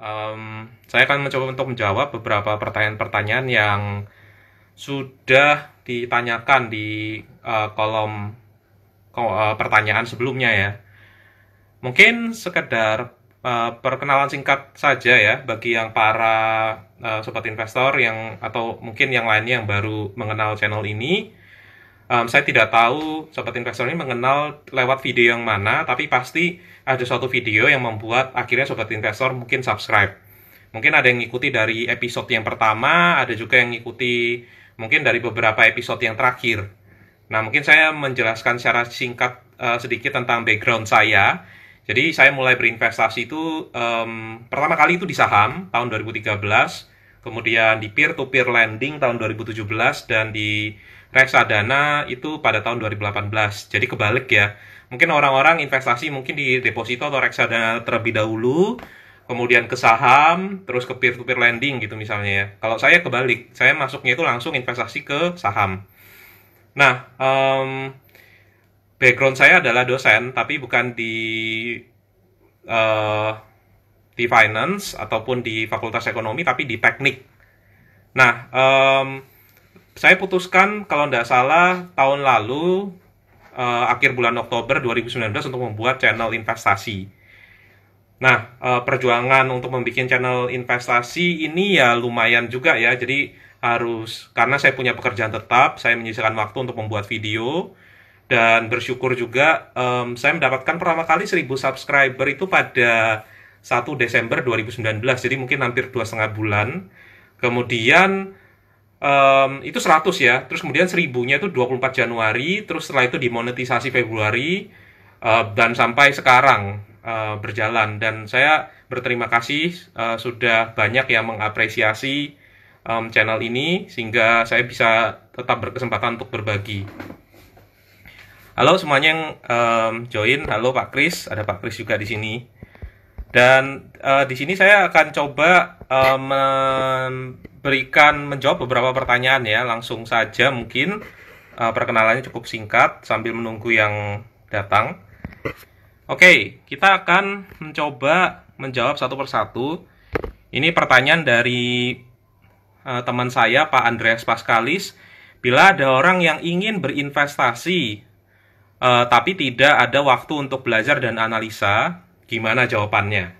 Um, saya akan mencoba untuk menjawab beberapa pertanyaan-pertanyaan yang sudah ditanyakan di uh, kolom uh, pertanyaan sebelumnya ya. Mungkin sekedar uh, perkenalan singkat saja ya bagi yang para uh, sobat investor yang atau mungkin yang lainnya yang baru mengenal channel ini um, saya tidak tahu sobat investor ini mengenal lewat video yang mana, tapi pasti ada suatu video yang membuat akhirnya sobat investor mungkin subscribe. Mungkin ada yang ngikuti dari episode yang pertama, ada juga yang ngikuti mungkin dari beberapa episode yang terakhir. Nah, mungkin saya menjelaskan secara singkat uh, sedikit tentang background saya. Jadi saya mulai berinvestasi itu um, pertama kali itu di saham tahun 2013, kemudian di peer-to-peer -peer lending tahun 2017 dan di reksadana itu pada tahun 2018. Jadi kebalik ya. Mungkin orang-orang investasi mungkin di deposito atau reksadana terlebih dahulu, kemudian ke saham, terus ke peer-to-peer -peer lending gitu misalnya ya. Kalau saya kebalik, saya masuknya itu langsung investasi ke saham. Nah, um, background saya adalah dosen, tapi bukan di uh, di finance ataupun di fakultas ekonomi, tapi di teknik. Nah, um, saya putuskan kalau tidak salah tahun lalu uh, akhir bulan Oktober 2019 untuk membuat channel investasi. Nah, uh, perjuangan untuk membuat channel investasi ini ya lumayan juga ya. Jadi harus karena saya punya pekerjaan tetap, saya menyisakan waktu untuk membuat video dan bersyukur juga um, saya mendapatkan pertama kali 1000 subscriber itu pada 1 Desember 2019. Jadi mungkin hampir dua setengah bulan. Kemudian um, itu 100 ya, terus kemudian 1000-nya itu 24 Januari, terus setelah itu dimonetisasi Februari uh, dan sampai sekarang uh, berjalan dan saya berterima kasih uh, sudah banyak yang mengapresiasi um, channel ini sehingga saya bisa tetap berkesempatan untuk berbagi. Halo semuanya yang um, join, halo Pak Kris, ada Pak Kris juga di sini. Dan uh, di sini saya akan coba uh, memberikan menjawab beberapa pertanyaan ya, langsung saja mungkin uh, perkenalannya cukup singkat sambil menunggu yang datang. Oke, okay, kita akan mencoba menjawab satu persatu. Ini pertanyaan dari uh, teman saya Pak Andreas Paskalis. Bila ada orang yang ingin berinvestasi uh, tapi tidak ada waktu untuk belajar dan analisa, gimana jawabannya.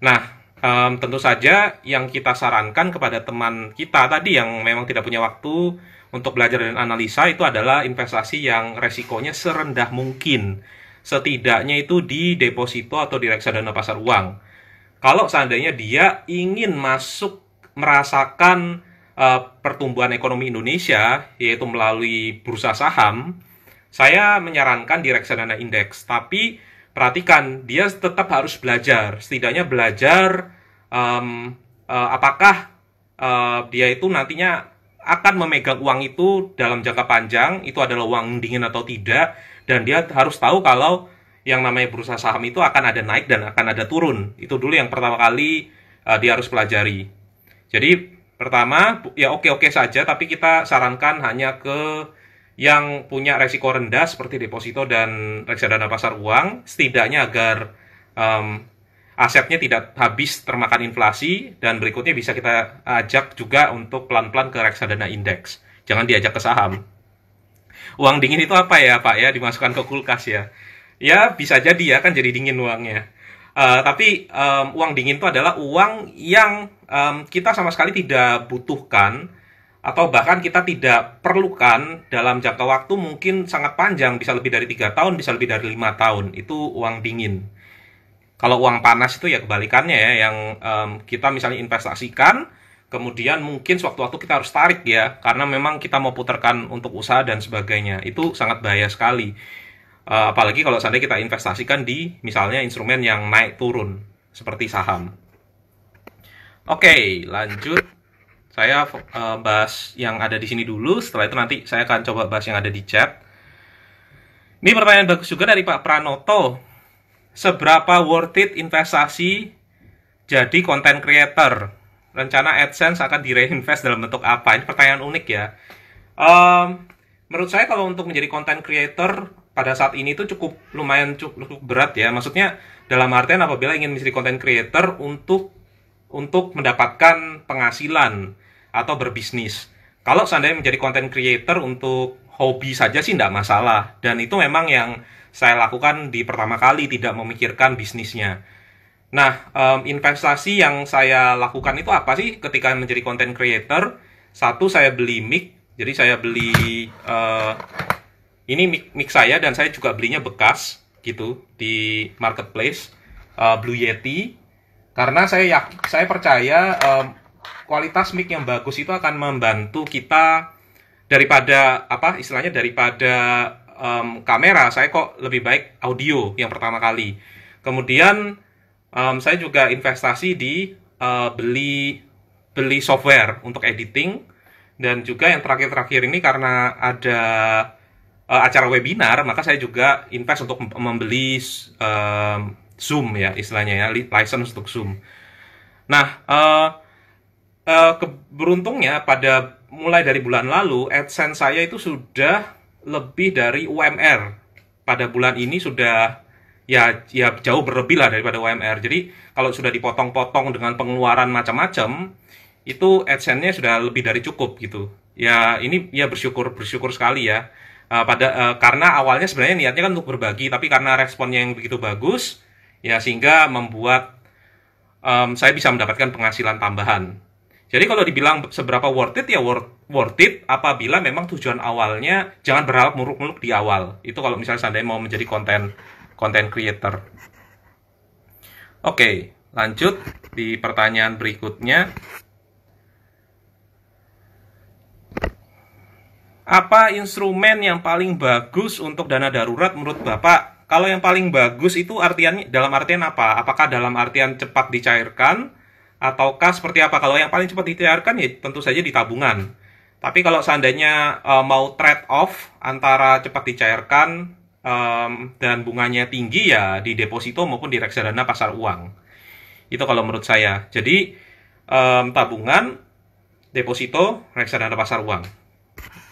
Nah, um, tentu saja yang kita sarankan kepada teman kita tadi yang memang tidak punya waktu untuk belajar dan analisa itu adalah investasi yang resikonya serendah mungkin. Setidaknya itu di deposito atau di reksadana pasar uang. Kalau seandainya dia ingin masuk merasakan uh, pertumbuhan ekonomi Indonesia yaitu melalui bursa saham, saya menyarankan di reksadana indeks. Tapi perhatikan dia tetap harus belajar setidaknya belajar um, uh, apakah uh, dia itu nantinya akan memegang uang itu dalam jangka panjang itu adalah uang dingin atau tidak dan dia harus tahu kalau yang namanya berusaha saham itu akan ada naik dan akan ada turun itu dulu yang pertama kali uh, dia harus pelajari jadi pertama ya oke oke saja tapi kita sarankan hanya ke yang punya resiko rendah seperti deposito dan reksadana pasar uang setidaknya agar um, asetnya tidak habis termakan inflasi dan berikutnya bisa kita ajak juga untuk pelan-pelan ke reksadana indeks jangan diajak ke saham uang dingin itu apa ya pak ya dimasukkan ke kulkas ya ya bisa jadi ya kan jadi dingin uangnya uh, tapi um, uang dingin itu adalah uang yang um, kita sama sekali tidak butuhkan atau bahkan kita tidak perlukan dalam jangka waktu mungkin sangat panjang bisa lebih dari tiga tahun bisa lebih dari lima tahun itu uang dingin kalau uang panas itu ya kebalikannya ya yang um, kita misalnya investasikan kemudian mungkin sewaktu-waktu kita harus tarik ya karena memang kita mau putarkan untuk usaha dan sebagainya itu sangat bahaya sekali uh, apalagi kalau seandainya kita investasikan di misalnya instrumen yang naik turun seperti saham oke okay, lanjut saya uh, bahas yang ada di sini dulu setelah itu nanti saya akan coba bahas yang ada di chat ini pertanyaan bagus juga dari Pak Pranoto seberapa worth it investasi jadi content creator rencana AdSense akan direinvest dalam bentuk apa ini pertanyaan unik ya um, menurut saya kalau untuk menjadi content creator pada saat ini itu cukup lumayan cukup berat ya maksudnya dalam artian apabila ingin menjadi content creator untuk untuk mendapatkan penghasilan atau berbisnis. Kalau seandainya menjadi content creator untuk hobi saja sih tidak masalah. Dan itu memang yang saya lakukan di pertama kali tidak memikirkan bisnisnya. Nah, um, investasi yang saya lakukan itu apa sih ketika menjadi content creator? Satu, saya beli mic. Jadi saya beli uh, ini mic, mic saya dan saya juga belinya bekas gitu di marketplace uh, Blue Yeti karena saya yakin saya percaya um, kualitas mic yang bagus itu akan membantu kita daripada apa istilahnya daripada um, kamera saya kok lebih baik audio yang pertama kali kemudian um, saya juga investasi di uh, beli beli software untuk editing dan juga yang terakhir-terakhir ini karena ada uh, acara webinar maka saya juga invest untuk membeli um, Zoom ya istilahnya ya license untuk Zoom nah uh, Eh, Keberuntungnya pada mulai dari bulan lalu AdSense saya itu sudah lebih dari UMR. Pada bulan ini sudah ya ya jauh berlebih lah daripada UMR. Jadi kalau sudah dipotong-potong dengan pengeluaran macam-macam, itu AdSense-nya sudah lebih dari cukup gitu. Ya ini ya bersyukur bersyukur sekali ya. Uh, pada uh, karena awalnya sebenarnya niatnya kan untuk berbagi, tapi karena responnya yang begitu bagus, ya sehingga membuat um, saya bisa mendapatkan penghasilan tambahan. Jadi kalau dibilang seberapa worth it ya worth, worth it apabila memang tujuan awalnya jangan berharap muruk-muruk di awal. Itu kalau misalnya seandainya mau menjadi konten konten creator. Oke, lanjut di pertanyaan berikutnya. Apa instrumen yang paling bagus untuk dana darurat menurut Bapak? Kalau yang paling bagus itu artian dalam artian apa? Apakah dalam artian cepat dicairkan? ataukah seperti apa? Kalau yang paling cepat ditiarkan ya tentu saja di tabungan. Tapi kalau seandainya uh, mau trade off antara cepat dicairkan um, dan bunganya tinggi ya di deposito maupun di reksadana pasar uang. Itu kalau menurut saya. Jadi um, tabungan, deposito, reksadana pasar uang.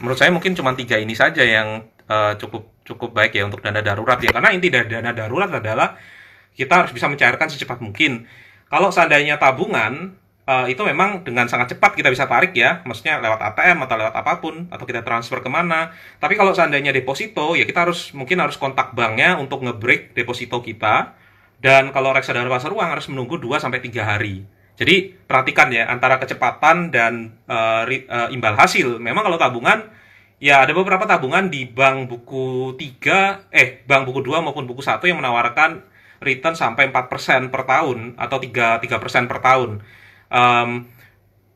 Menurut saya mungkin cuma tiga ini saja yang uh, cukup cukup baik ya untuk dana darurat ya. Karena inti dari dana darurat adalah kita harus bisa mencairkan secepat mungkin kalau seandainya tabungan, uh, itu memang dengan sangat cepat kita bisa tarik ya, maksudnya lewat ATM atau lewat apapun, atau kita transfer kemana. Tapi kalau seandainya deposito, ya kita harus mungkin harus kontak banknya untuk ngebreak deposito kita. Dan kalau reksadana pasar uang harus menunggu 2 sampai 3 hari. Jadi perhatikan ya antara kecepatan dan uh, imbal hasil. Memang kalau tabungan ya ada beberapa tabungan di bank buku 3 eh bank buku 2 maupun buku 1 yang menawarkan return sampai 4% per tahun atau 3 3% per tahun. Um,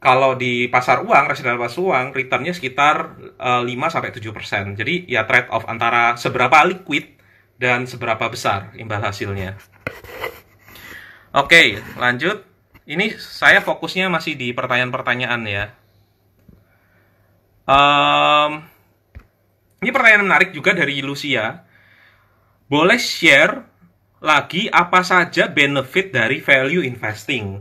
kalau di pasar uang, residual pasar uang, returnnya sekitar uh, 5 7%. Jadi ya trade off antara seberapa liquid dan seberapa besar imbal hasilnya. Oke, okay, lanjut. Ini saya fokusnya masih di pertanyaan-pertanyaan ya. Um, ini pertanyaan menarik juga dari Lucia. Boleh share lagi apa saja benefit dari value investing.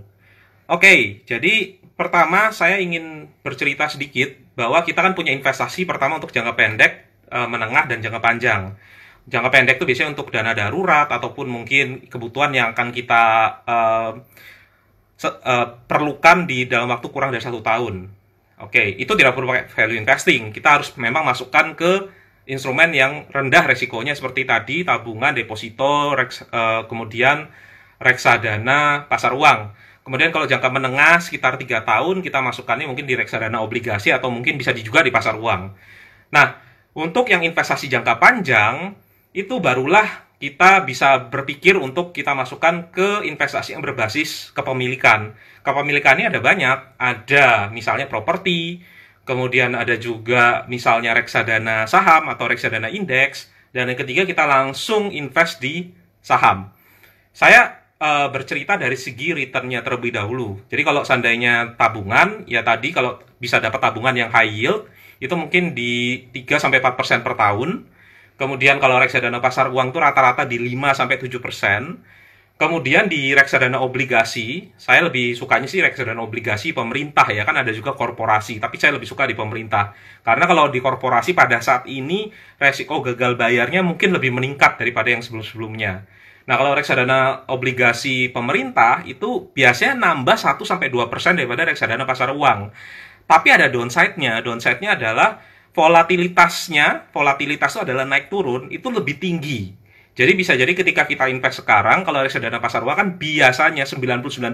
Oke, jadi pertama saya ingin bercerita sedikit bahwa kita kan punya investasi pertama untuk jangka pendek, e, menengah, dan jangka panjang. Jangka pendek itu biasanya untuk dana darurat ataupun mungkin kebutuhan yang akan kita uh, uh, perlukan di dalam waktu kurang dari satu tahun. Oke, okay, itu tidak perlu pakai value investing. Kita harus memang masukkan ke instrumen yang rendah resikonya seperti tadi tabungan, deposito, reks, uh, kemudian reksadana, pasar uang. Kemudian kalau jangka menengah sekitar tiga tahun kita masukkannya mungkin di reksadana obligasi atau mungkin bisa juga di pasar uang. Nah, untuk yang investasi jangka panjang itu barulah kita bisa berpikir untuk kita masukkan ke investasi yang berbasis kepemilikan. Kepemilikannya ada banyak, ada misalnya properti, kemudian ada juga misalnya reksadana saham atau reksadana indeks, dan yang ketiga kita langsung invest di saham. Saya e, bercerita dari segi returnnya terlebih dahulu. Jadi kalau seandainya tabungan, ya tadi kalau bisa dapat tabungan yang high yield, itu mungkin di 3-4% per tahun. Kemudian kalau reksadana pasar uang itu rata-rata di 5-7%. Kemudian di reksadana obligasi, saya lebih sukanya sih reksadana obligasi pemerintah ya, kan ada juga korporasi, tapi saya lebih suka di pemerintah. Karena kalau di korporasi pada saat ini resiko gagal bayarnya mungkin lebih meningkat daripada yang sebelum-sebelumnya. Nah, kalau reksadana obligasi pemerintah itu biasanya nambah 1 2% daripada reksadana pasar uang. Tapi ada downside-nya. Downside-nya adalah volatilitasnya, volatilitas itu adalah naik turun itu lebih tinggi jadi bisa jadi ketika kita invest sekarang, kalau reksadana pasar uang kan biasanya 99%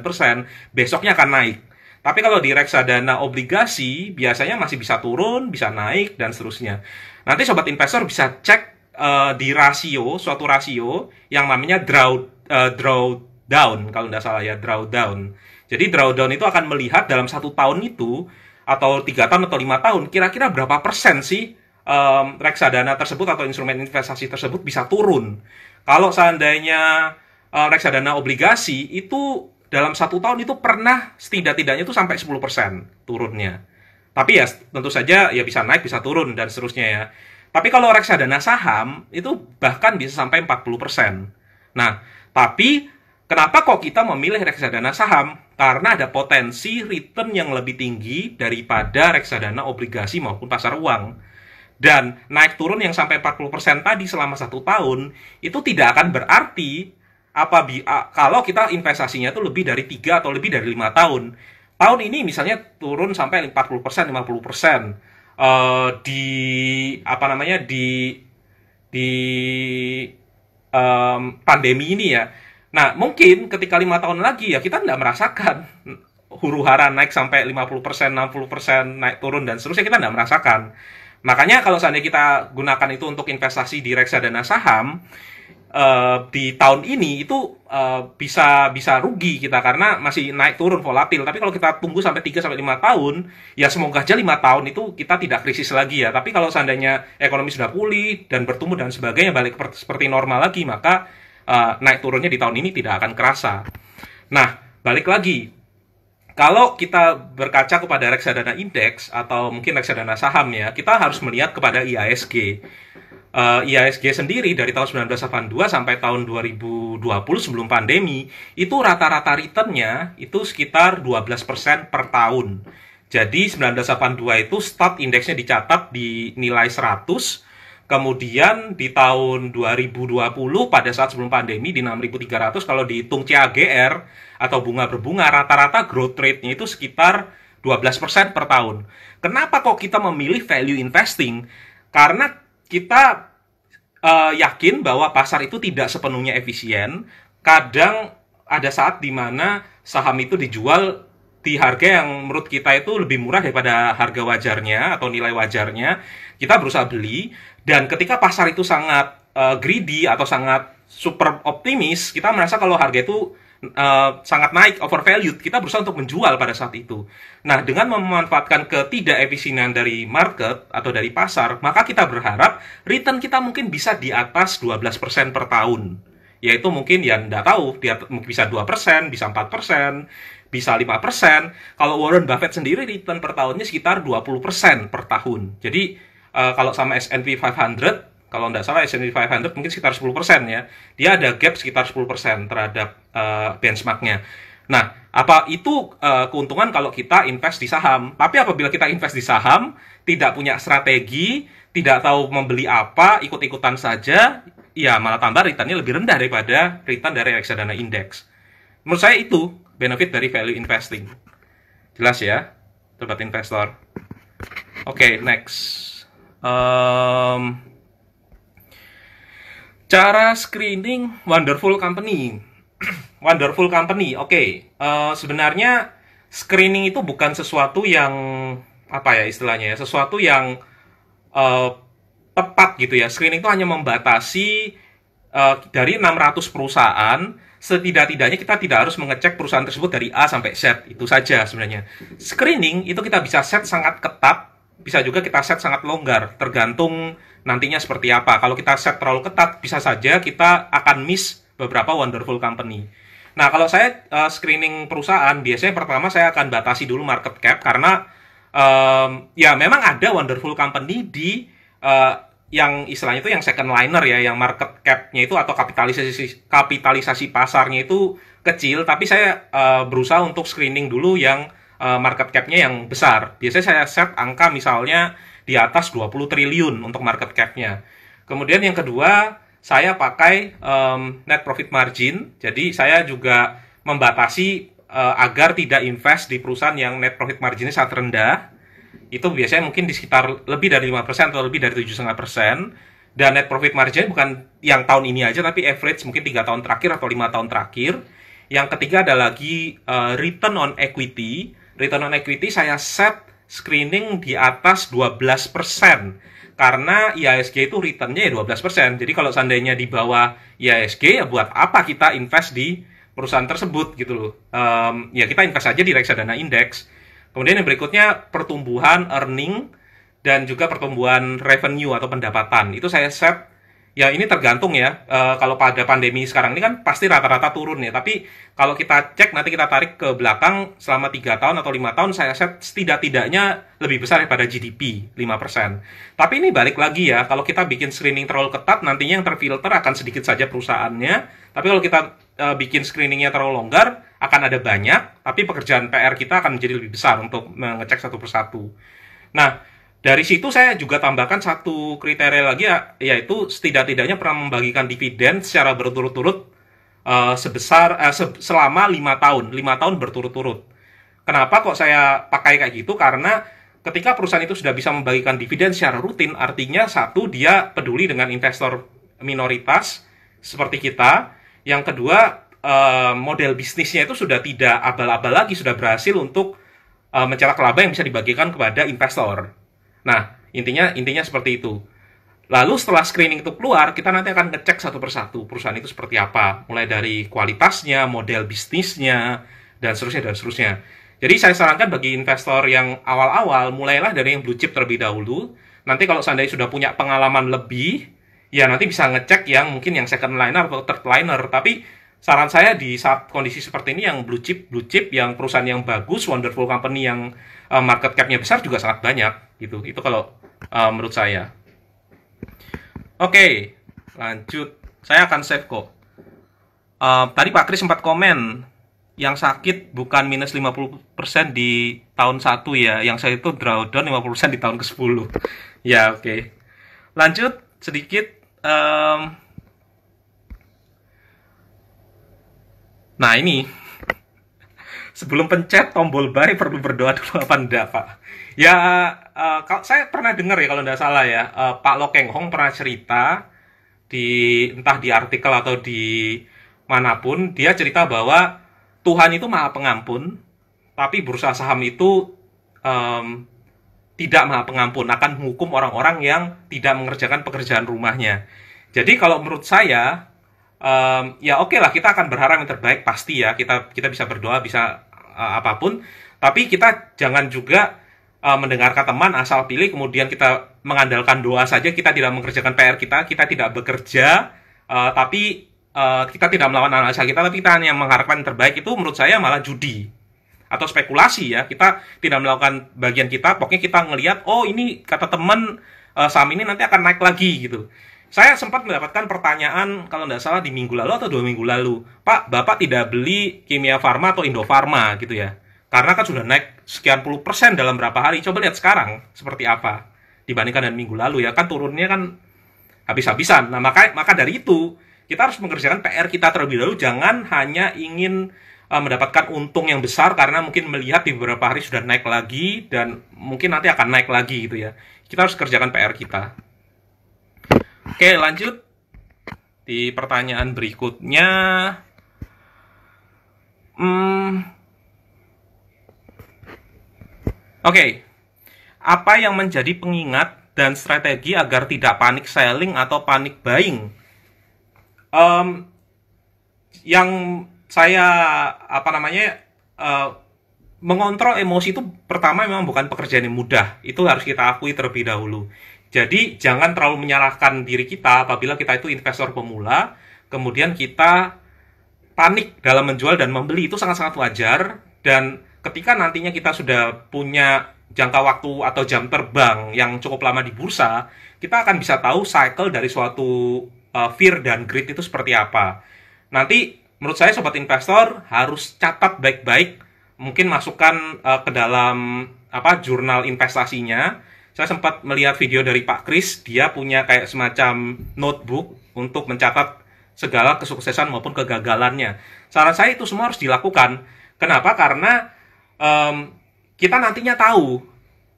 besoknya akan naik. Tapi kalau di reksadana obligasi, biasanya masih bisa turun, bisa naik, dan seterusnya. Nanti sobat investor bisa cek uh, di rasio, suatu rasio yang namanya draw, uh, eh, drawdown, kalau nggak salah ya, draw down. Jadi draw down itu akan melihat dalam satu tahun itu, atau tiga tahun atau lima tahun, kira-kira berapa persen sih um, reksadana tersebut atau instrumen investasi tersebut bisa turun. Kalau seandainya uh, reksadana obligasi itu dalam satu tahun itu pernah setidak-tidaknya itu sampai 10% turunnya. Tapi ya tentu saja ya bisa naik, bisa turun, dan seterusnya ya. Tapi kalau reksadana saham itu bahkan bisa sampai 40%. Nah, tapi kenapa kok kita memilih reksadana saham? Karena ada potensi return yang lebih tinggi daripada reksadana obligasi maupun pasar uang. Dan naik turun yang sampai 40% tadi selama satu tahun, itu tidak akan berarti apa kalau kita investasinya itu lebih dari 3 atau lebih dari lima tahun. Tahun ini misalnya turun sampai 40%, 50%. Uh, di apa namanya di di um, pandemi ini ya. Nah, mungkin ketika lima tahun lagi ya kita tidak merasakan huru-hara naik sampai 50%, 60%, naik turun dan seterusnya kita tidak merasakan. Makanya kalau seandainya kita gunakan itu untuk investasi di reksadana saham uh, di tahun ini itu uh, bisa bisa rugi kita karena masih naik turun volatil. Tapi kalau kita tunggu sampai 3 sampai 5 tahun, ya semoga aja 5 tahun itu kita tidak krisis lagi ya. Tapi kalau seandainya ekonomi sudah pulih dan bertumbuh dan sebagainya balik seperti normal lagi, maka uh, naik turunnya di tahun ini tidak akan kerasa. Nah, balik lagi kalau kita berkaca kepada reksadana indeks atau mungkin reksadana saham ya, kita harus melihat kepada IASG. Uh, eh, IASG sendiri dari tahun 1982 sampai tahun 2020 sebelum pandemi itu rata-rata returnnya itu sekitar 12% per tahun. Jadi 1982 itu start indeksnya dicatat di nilai 100, Kemudian di tahun 2020 pada saat sebelum pandemi di 6.300 kalau dihitung CAGR atau bunga berbunga rata-rata growth rate-nya itu sekitar 12% per tahun. Kenapa kok kita memilih value investing? Karena kita uh, yakin bahwa pasar itu tidak sepenuhnya efisien. Kadang ada saat di mana saham itu dijual di harga yang menurut kita itu lebih murah daripada harga wajarnya atau nilai wajarnya, kita berusaha beli dan ketika pasar itu sangat uh, greedy atau sangat super optimis, kita merasa kalau harga itu uh, sangat naik, overvalued, kita berusaha untuk menjual pada saat itu. Nah, dengan memanfaatkan ketidak efisienan dari market atau dari pasar, maka kita berharap return kita mungkin bisa di atas 12% per tahun yaitu mungkin yang tidak tahu dia bisa 2%, bisa 4%, bisa 5%. Kalau Warren Buffett sendiri return per tahunnya sekitar 20% per tahun. Jadi uh, kalau sama S&P 500, kalau nggak salah S&P 500 mungkin sekitar 10% ya. Dia ada gap sekitar 10% terhadap uh, benchmarknya. Nah, apa itu uh, keuntungan kalau kita invest di saham? Tapi apabila kita invest di saham, tidak punya strategi, tidak tahu membeli apa, ikut-ikutan saja, ya malah tambah returnnya lebih rendah daripada return dari reksadana indeks. Menurut saya itu benefit dari value investing. Jelas ya, sobat investor. Oke, okay, next. Um, cara screening wonderful company. wonderful company. Oke, okay. uh, eh, sebenarnya screening itu bukan sesuatu yang apa ya istilahnya ya, sesuatu yang uh, tepat gitu ya. Screening itu hanya membatasi uh, dari 600 perusahaan setidak-tidaknya kita tidak harus mengecek perusahaan tersebut dari A sampai Z itu saja sebenarnya screening itu kita bisa set sangat ketat bisa juga kita set sangat longgar tergantung nantinya seperti apa kalau kita set terlalu ketat bisa saja kita akan miss beberapa wonderful company nah kalau saya uh, screening perusahaan biasanya pertama saya akan batasi dulu market cap karena um, ya memang ada wonderful company di eh, yang istilahnya itu yang second liner ya, yang market cap-nya itu atau kapitalisasi kapitalisasi pasarnya itu kecil, tapi saya uh, berusaha untuk screening dulu yang uh, market cap-nya yang besar. Biasanya saya set angka misalnya di atas 20 triliun untuk market cap-nya. Kemudian yang kedua, saya pakai um, net profit margin. Jadi saya juga membatasi uh, agar tidak invest di perusahaan yang net profit margin-nya sangat rendah itu biasanya mungkin di sekitar lebih dari 5% atau lebih dari 7,5% dan net profit margin bukan yang tahun ini aja tapi average mungkin tiga tahun terakhir atau lima tahun terakhir yang ketiga ada lagi uh, return on equity return on equity saya set screening di atas 12% karena IASG itu returnnya ya 12% jadi kalau seandainya di bawah IASG ya buat apa kita invest di perusahaan tersebut gitu loh um, ya kita invest aja di reksadana indeks Kemudian yang berikutnya pertumbuhan earning dan juga pertumbuhan revenue atau pendapatan. Itu saya set ya ini tergantung ya e, kalau pada pandemi sekarang ini kan pasti rata-rata turun ya tapi kalau kita cek nanti kita tarik ke belakang selama 3 tahun atau 5 tahun saya set setidak-tidaknya lebih besar daripada GDP 5% tapi ini balik lagi ya kalau kita bikin screening terlalu ketat nantinya yang terfilter akan sedikit saja perusahaannya tapi kalau kita uh, bikin screeningnya terlalu longgar, akan ada banyak, tapi pekerjaan PR kita akan menjadi lebih besar untuk mengecek satu persatu. Nah, dari situ saya juga tambahkan satu kriteria lagi ya, yaitu setidak-tidaknya pernah membagikan dividen secara berturut-turut uh, sebesar uh, se selama lima tahun, lima tahun berturut-turut. Kenapa kok saya pakai kayak gitu? Karena ketika perusahaan itu sudah bisa membagikan dividen secara rutin, artinya satu dia peduli dengan investor minoritas seperti kita, yang kedua eh, model bisnisnya itu sudah tidak abal-abal lagi sudah berhasil untuk uh, mencetak laba yang bisa dibagikan kepada investor. Nah, intinya intinya seperti itu. Lalu setelah screening itu keluar, kita nanti akan ngecek satu persatu perusahaan itu seperti apa, mulai dari kualitasnya, model bisnisnya, dan seterusnya dan seterusnya. Jadi saya sarankan bagi investor yang awal-awal, mulailah dari yang blue chip terlebih dahulu. Nanti kalau seandainya sudah punya pengalaman lebih, ya nanti bisa ngecek yang mungkin yang second liner atau third liner tapi saran saya di saat kondisi seperti ini yang blue chip blue chip yang perusahaan yang bagus wonderful company yang uh, market cap-nya besar juga sangat banyak gitu itu kalau uh, menurut saya oke okay, lanjut saya akan save kok uh, tadi Pak Kris sempat komen yang sakit bukan minus 50% di tahun 1 ya yang saya itu drawdown 50% di tahun ke-10 ya oke okay. lanjut sedikit um, nah ini sebelum pencet tombol buy perlu berdoa dulu apa enggak pak ya uh, eh, kalau saya pernah dengar ya kalau nggak salah ya uh, Pak Lokeng Hong pernah cerita di entah di artikel atau di manapun dia cerita bahwa Tuhan itu maha pengampun tapi bursa saham itu um, tidak maha pengampun akan menghukum orang-orang yang tidak mengerjakan pekerjaan rumahnya. Jadi kalau menurut saya um, ya oke okay lah kita akan berharap yang terbaik pasti ya kita kita bisa berdoa bisa uh, apapun tapi kita jangan juga uh, mendengarkan teman asal pilih kemudian kita mengandalkan doa saja kita tidak mengerjakan PR kita kita tidak bekerja uh, tapi uh, kita tidak melawan analisa kita tapi kita hanya mengharapkan yang terbaik itu menurut saya malah judi atau spekulasi ya kita tidak melakukan bagian kita pokoknya kita ngelihat oh ini kata teman uh, saham ini nanti akan naik lagi gitu saya sempat mendapatkan pertanyaan kalau nggak salah di minggu lalu atau dua minggu lalu pak bapak tidak beli kimia farma atau indofarma gitu ya karena kan sudah naik sekian puluh persen dalam berapa hari coba lihat sekarang seperti apa dibandingkan dengan minggu lalu ya kan turunnya kan habis-habisan nah maka maka dari itu kita harus mengerjakan PR kita terlebih dahulu jangan hanya ingin Eh, mendapatkan untung yang besar karena mungkin melihat di beberapa hari sudah naik lagi dan mungkin nanti akan naik lagi gitu ya. Kita harus kerjakan PR kita. Oke, lanjut di pertanyaan berikutnya. Hmm. Oke. Apa yang menjadi pengingat dan strategi agar tidak panik selling atau panik buying? Um, yang saya apa namanya uh, mengontrol emosi itu pertama memang bukan pekerjaan yang mudah. Itu harus kita akui terlebih dahulu. Jadi jangan terlalu menyalahkan diri kita apabila kita itu investor pemula, kemudian kita panik dalam menjual dan membeli itu sangat-sangat wajar dan ketika nantinya kita sudah punya jangka waktu atau jam terbang yang cukup lama di bursa, kita akan bisa tahu cycle dari suatu uh, fear dan greed itu seperti apa. Nanti menurut saya sobat investor harus catat baik-baik mungkin masukkan uh, ke dalam apa jurnal investasinya saya sempat melihat video dari Pak Kris dia punya kayak semacam notebook untuk mencatat segala kesuksesan maupun kegagalannya saran saya itu semua harus dilakukan kenapa karena um, kita nantinya tahu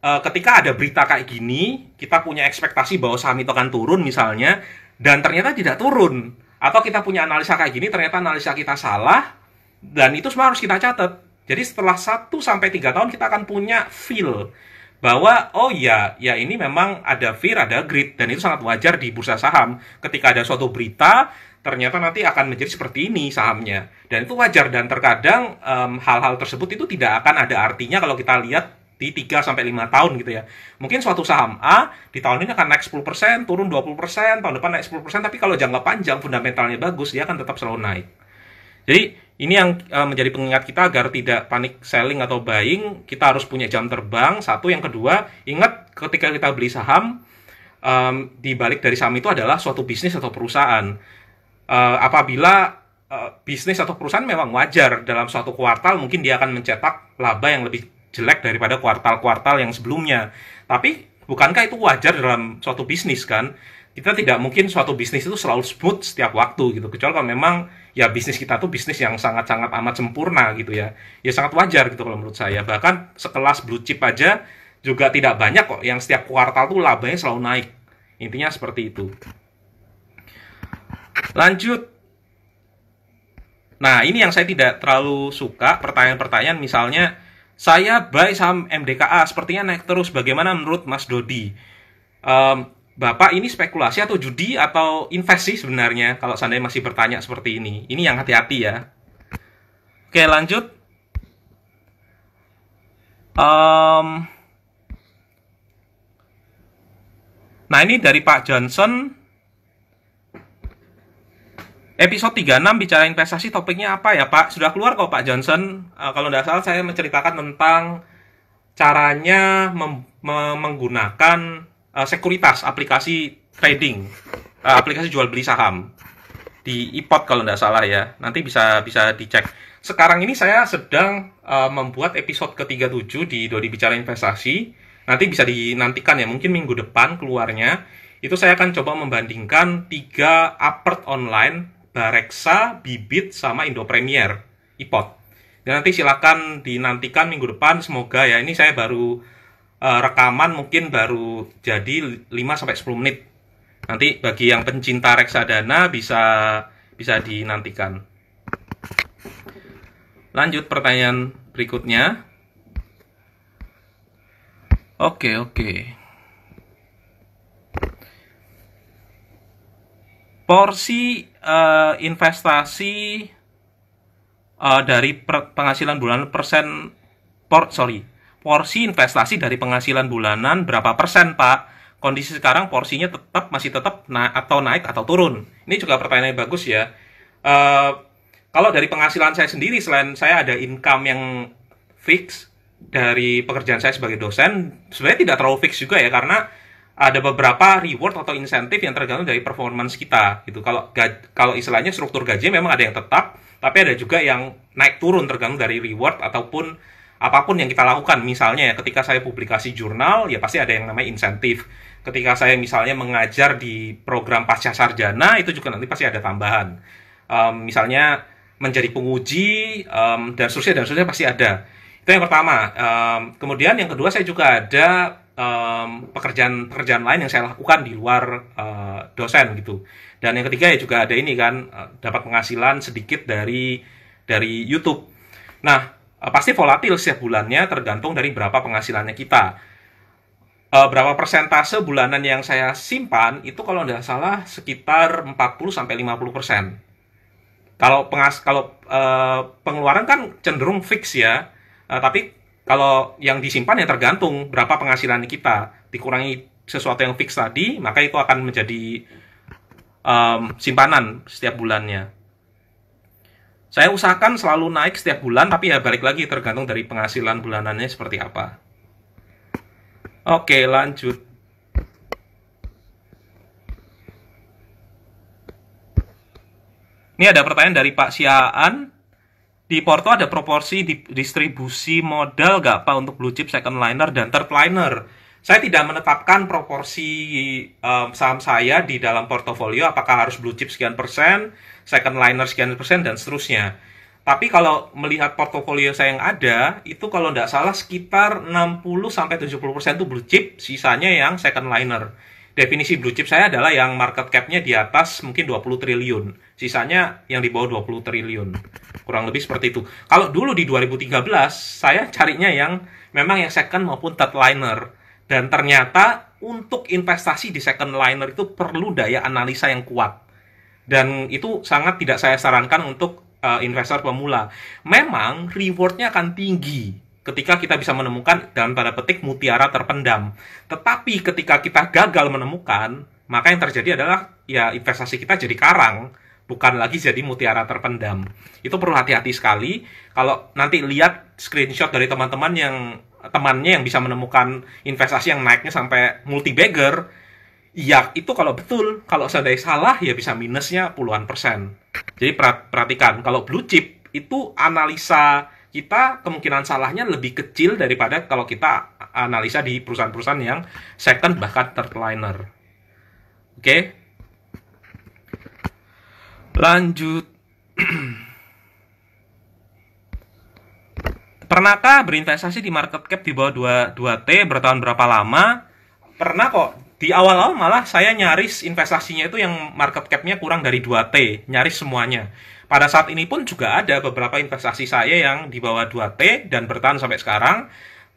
eh, ketika ada berita kayak gini kita punya ekspektasi bahwa saham itu akan turun misalnya dan ternyata tidak turun atau kita punya analisa kayak gini, ternyata analisa kita salah, dan itu semua harus kita catat. Jadi setelah 1 sampai 3 tahun kita akan punya feel bahwa oh ya, ya ini memang ada fear, ada greed dan itu sangat wajar di bursa saham. Ketika ada suatu berita, ternyata nanti akan menjadi seperti ini sahamnya. Dan itu wajar dan terkadang hal-hal um, tersebut itu tidak akan ada artinya kalau kita lihat di 3 sampai 5 tahun gitu ya. Mungkin suatu saham A di tahun ini akan naik 10%, turun 20%, tahun depan naik 10%, tapi kalau jangka panjang fundamentalnya bagus, dia akan tetap selalu naik. Jadi ini yang e, menjadi pengingat kita agar tidak panik selling atau buying, kita harus punya jam terbang. Satu, yang kedua, ingat ketika kita beli saham, um, di balik dari saham itu adalah suatu bisnis atau perusahaan. Uh, apabila uh, bisnis atau perusahaan memang wajar dalam suatu kuartal mungkin dia akan mencetak laba yang lebih jelek daripada kuartal-kuartal yang sebelumnya. Tapi bukankah itu wajar dalam suatu bisnis kan? Kita tidak mungkin suatu bisnis itu selalu smooth setiap waktu gitu. Kecuali kalau memang ya bisnis kita tuh bisnis yang sangat-sangat amat sempurna gitu ya. Ya sangat wajar gitu kalau menurut saya. Bahkan sekelas blue chip aja juga tidak banyak kok yang setiap kuartal tuh labanya selalu naik. Intinya seperti itu. Lanjut. Nah, ini yang saya tidak terlalu suka pertanyaan-pertanyaan misalnya saya buy saham MDKA sepertinya naik terus. Bagaimana menurut Mas Dodi? Um, Bapak ini spekulasi atau judi atau invest sebenarnya kalau seandainya masih bertanya seperti ini. Ini yang hati-hati ya. Oke, lanjut. Um, nah, ini dari Pak Johnson episode 36 bicara investasi topiknya apa ya Pak? Sudah keluar kok Pak Johnson. Uh, kalau tidak salah saya menceritakan tentang caranya me- menggunakan uh, sekuritas aplikasi trading, uh, aplikasi jual beli saham di iPod kalau tidak salah ya. Nanti bisa bisa dicek. Sekarang ini saya sedang uh, membuat episode ke-37 di Dodi Bicara Investasi. Nanti bisa dinantikan ya, mungkin minggu depan keluarnya. Itu saya akan coba membandingkan tiga apart online Bareksa, Bibit, sama Indo Premier, IPOT. Dan nanti silakan dinantikan minggu depan, semoga ya. Ini saya baru uh, rekaman mungkin baru jadi 5-10 menit. Nanti bagi yang pencinta reksadana bisa bisa dinantikan. Lanjut pertanyaan berikutnya. Oke, oke. Porsi uh, investasi uh, dari per, penghasilan bulanan persen por sorry porsi investasi dari penghasilan bulanan berapa persen pak kondisi sekarang porsinya tetap masih tetap na atau naik atau turun ini juga pertanyaan yang bagus ya uh, kalau dari penghasilan saya sendiri selain saya ada income yang fix dari pekerjaan saya sebagai dosen sebenarnya tidak terlalu fix juga ya karena ada beberapa reward atau insentif yang tergantung dari performance kita gitu. Kalau kalau istilahnya struktur gaji memang ada yang tetap, tapi ada juga yang naik turun tergantung dari reward ataupun apapun yang kita lakukan. Misalnya ya ketika saya publikasi jurnal ya pasti ada yang namanya insentif. Ketika saya misalnya mengajar di program pasca sarjana itu juga nanti pasti ada tambahan. Um, misalnya menjadi penguji um, dan seterusnya dan seterusnya pasti ada. Itu yang pertama. Um, kemudian yang kedua saya juga ada pekerjaan pekerjaan pekerjaan lain yang saya lakukan di luar uh, dosen gitu dan yang ketiga ya juga ada ini kan eh, dapat penghasilan sedikit dari dari YouTube nah eh, pasti volatil setiap bulannya tergantung dari berapa penghasilannya kita berapa persentase bulanan yang saya simpan itu kalau tidak salah sekitar 40 50 persen kalau pengas kalau uh, pengeluaran kan cenderung fix ya uh, tapi kalau yang disimpan ya tergantung berapa penghasilan kita. Dikurangi sesuatu yang fix tadi, maka itu akan menjadi um, simpanan setiap bulannya. Saya usahakan selalu naik setiap bulan, tapi ya balik lagi tergantung dari penghasilan bulanannya seperti apa. Oke, lanjut. Ini ada pertanyaan dari Pak Siaan di Porto ada proporsi di, distribusi modal gak Pak untuk blue chip second liner dan third liner? Saya tidak menetapkan proporsi um, saham saya di dalam portofolio apakah harus blue chip sekian persen, second liner sekian persen dan seterusnya. Tapi kalau melihat portofolio saya yang ada, itu kalau tidak salah sekitar 60 sampai 70% itu blue chip, sisanya yang second liner definisi blue chip saya adalah yang market cap-nya di atas mungkin 20 triliun. Sisanya yang di bawah 20 triliun. Kurang lebih seperti itu. Kalau dulu di 2013, saya carinya yang memang yang second maupun third liner. Dan ternyata untuk investasi di second liner itu perlu daya analisa yang kuat. Dan itu sangat tidak saya sarankan untuk uh, investor pemula. Memang rewardnya akan tinggi ketika kita bisa menemukan dalam tanda petik mutiara terpendam. Tetapi ketika kita gagal menemukan, maka yang terjadi adalah ya investasi kita jadi karang, bukan lagi jadi mutiara terpendam. Itu perlu hati-hati sekali. Kalau nanti lihat screenshot dari teman-teman yang temannya yang bisa menemukan investasi yang naiknya sampai multi bagger, ya itu kalau betul, kalau seandainya salah ya bisa minusnya puluhan persen. Jadi perhatikan, kalau blue chip itu analisa kita kemungkinan salahnya lebih kecil daripada kalau kita analisa di perusahaan-perusahaan yang second bahkan third liner. Oke. Okay? Lanjut. Pernahkah berinvestasi di market cap di bawah 2, 2T bertahun berapa lama? Pernah kok. Di awal-awal malah saya nyaris investasinya itu yang market capnya kurang dari 2T. Nyaris semuanya pada saat ini pun juga ada beberapa investasi saya yang di bawah 2T dan bertahan sampai sekarang.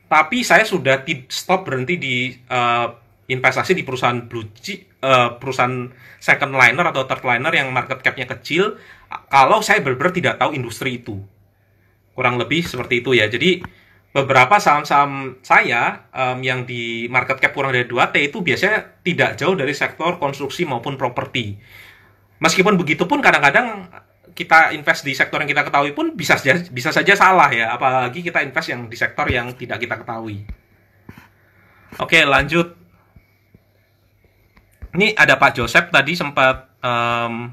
Tapi saya sudah stop berhenti di uh, investasi di perusahaan blue chip, uh, eh, perusahaan second liner atau third liner yang market cap-nya kecil kalau saya benar-benar tidak tahu industri itu. Kurang lebih seperti itu ya. Jadi beberapa saham-saham saya um, yang di market cap kurang dari 2T itu biasanya tidak jauh dari sektor konstruksi maupun properti. Meskipun begitu pun kadang-kadang kita invest di sektor yang kita ketahui pun bisa saja bisa saja salah ya, apalagi kita invest yang di sektor yang tidak kita ketahui. Oke, lanjut. Ini ada Pak Joseph tadi sempat um,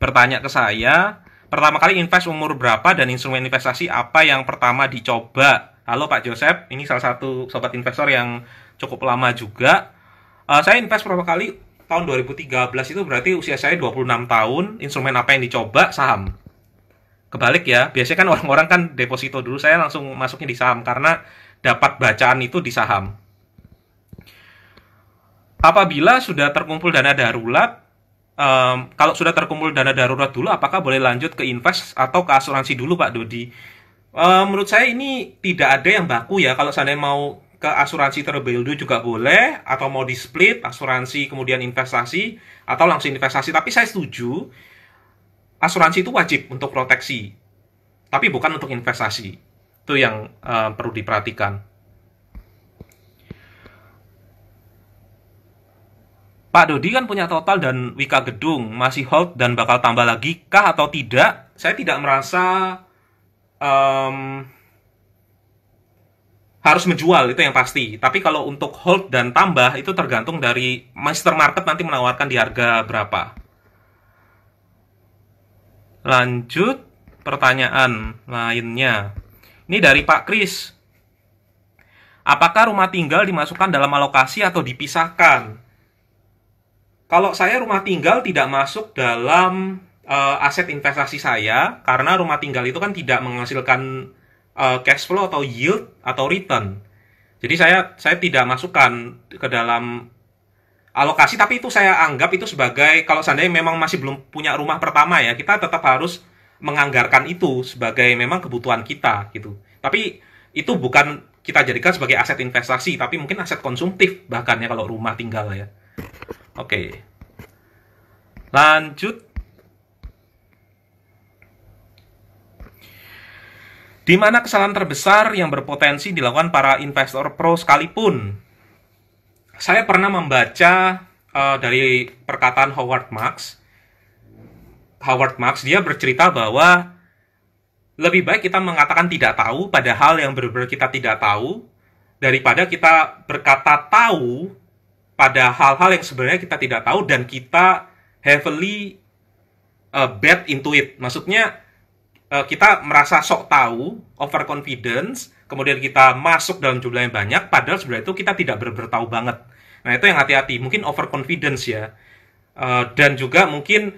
bertanya ke saya, pertama kali invest umur berapa dan instrumen investasi apa yang pertama dicoba? Halo Pak Joseph, ini salah satu sobat investor yang cukup lama juga. Uh, saya invest pertama kali tahun 2013 itu berarti usia saya 26 tahun, instrumen apa yang dicoba saham. Kebalik ya, biasanya kan orang-orang kan deposito dulu, saya langsung masuknya di saham karena dapat bacaan itu di saham. Apabila sudah terkumpul dana darurat, um, kalau sudah terkumpul dana darurat dulu, apakah boleh lanjut ke invest atau ke asuransi dulu, Pak Dodi? Um, menurut saya ini tidak ada yang baku ya, kalau seandainya mau ke asuransi terlebih juga boleh atau mau di split asuransi kemudian investasi atau langsung investasi tapi saya setuju asuransi itu wajib untuk proteksi tapi bukan untuk investasi itu yang uh, perlu diperhatikan Pak Dodi kan punya total dan Wika Gedung masih hold dan bakal tambah lagi kah atau tidak saya tidak merasa um, harus menjual itu yang pasti. Tapi kalau untuk hold dan tambah itu tergantung dari master market nanti menawarkan di harga berapa. Lanjut pertanyaan lainnya. Ini dari Pak Kris. Apakah rumah tinggal dimasukkan dalam alokasi atau dipisahkan? Kalau saya rumah tinggal tidak masuk dalam uh, aset investasi saya karena rumah tinggal itu kan tidak menghasilkan uh, cash flow atau yield atau return. Jadi saya saya tidak masukkan ke dalam alokasi tapi itu saya anggap itu sebagai kalau seandainya memang masih belum punya rumah pertama ya, kita tetap harus menganggarkan itu sebagai memang kebutuhan kita gitu. Tapi itu bukan kita jadikan sebagai aset investasi tapi mungkin aset konsumtif bahkan ya kalau rumah tinggal ya. Oke. Okay. Lanjut di mana kesalahan terbesar yang berpotensi dilakukan para investor pro sekalipun. Saya pernah membaca uh, dari perkataan Howard Marks. Howard Marks dia bercerita bahwa lebih baik kita mengatakan tidak tahu pada hal yang benar-benar kita tidak tahu daripada kita berkata tahu pada hal-hal yang sebenarnya kita tidak tahu dan kita heavily uh, eh, bet into it. Maksudnya Eh, kita merasa sok tahu, overconfidence, kemudian kita masuk dalam jumlah yang banyak, padahal sebenarnya itu kita tidak benar-benar tahu banget. Nah itu yang hati-hati, mungkin overconfidence ya. Eh, dan juga mungkin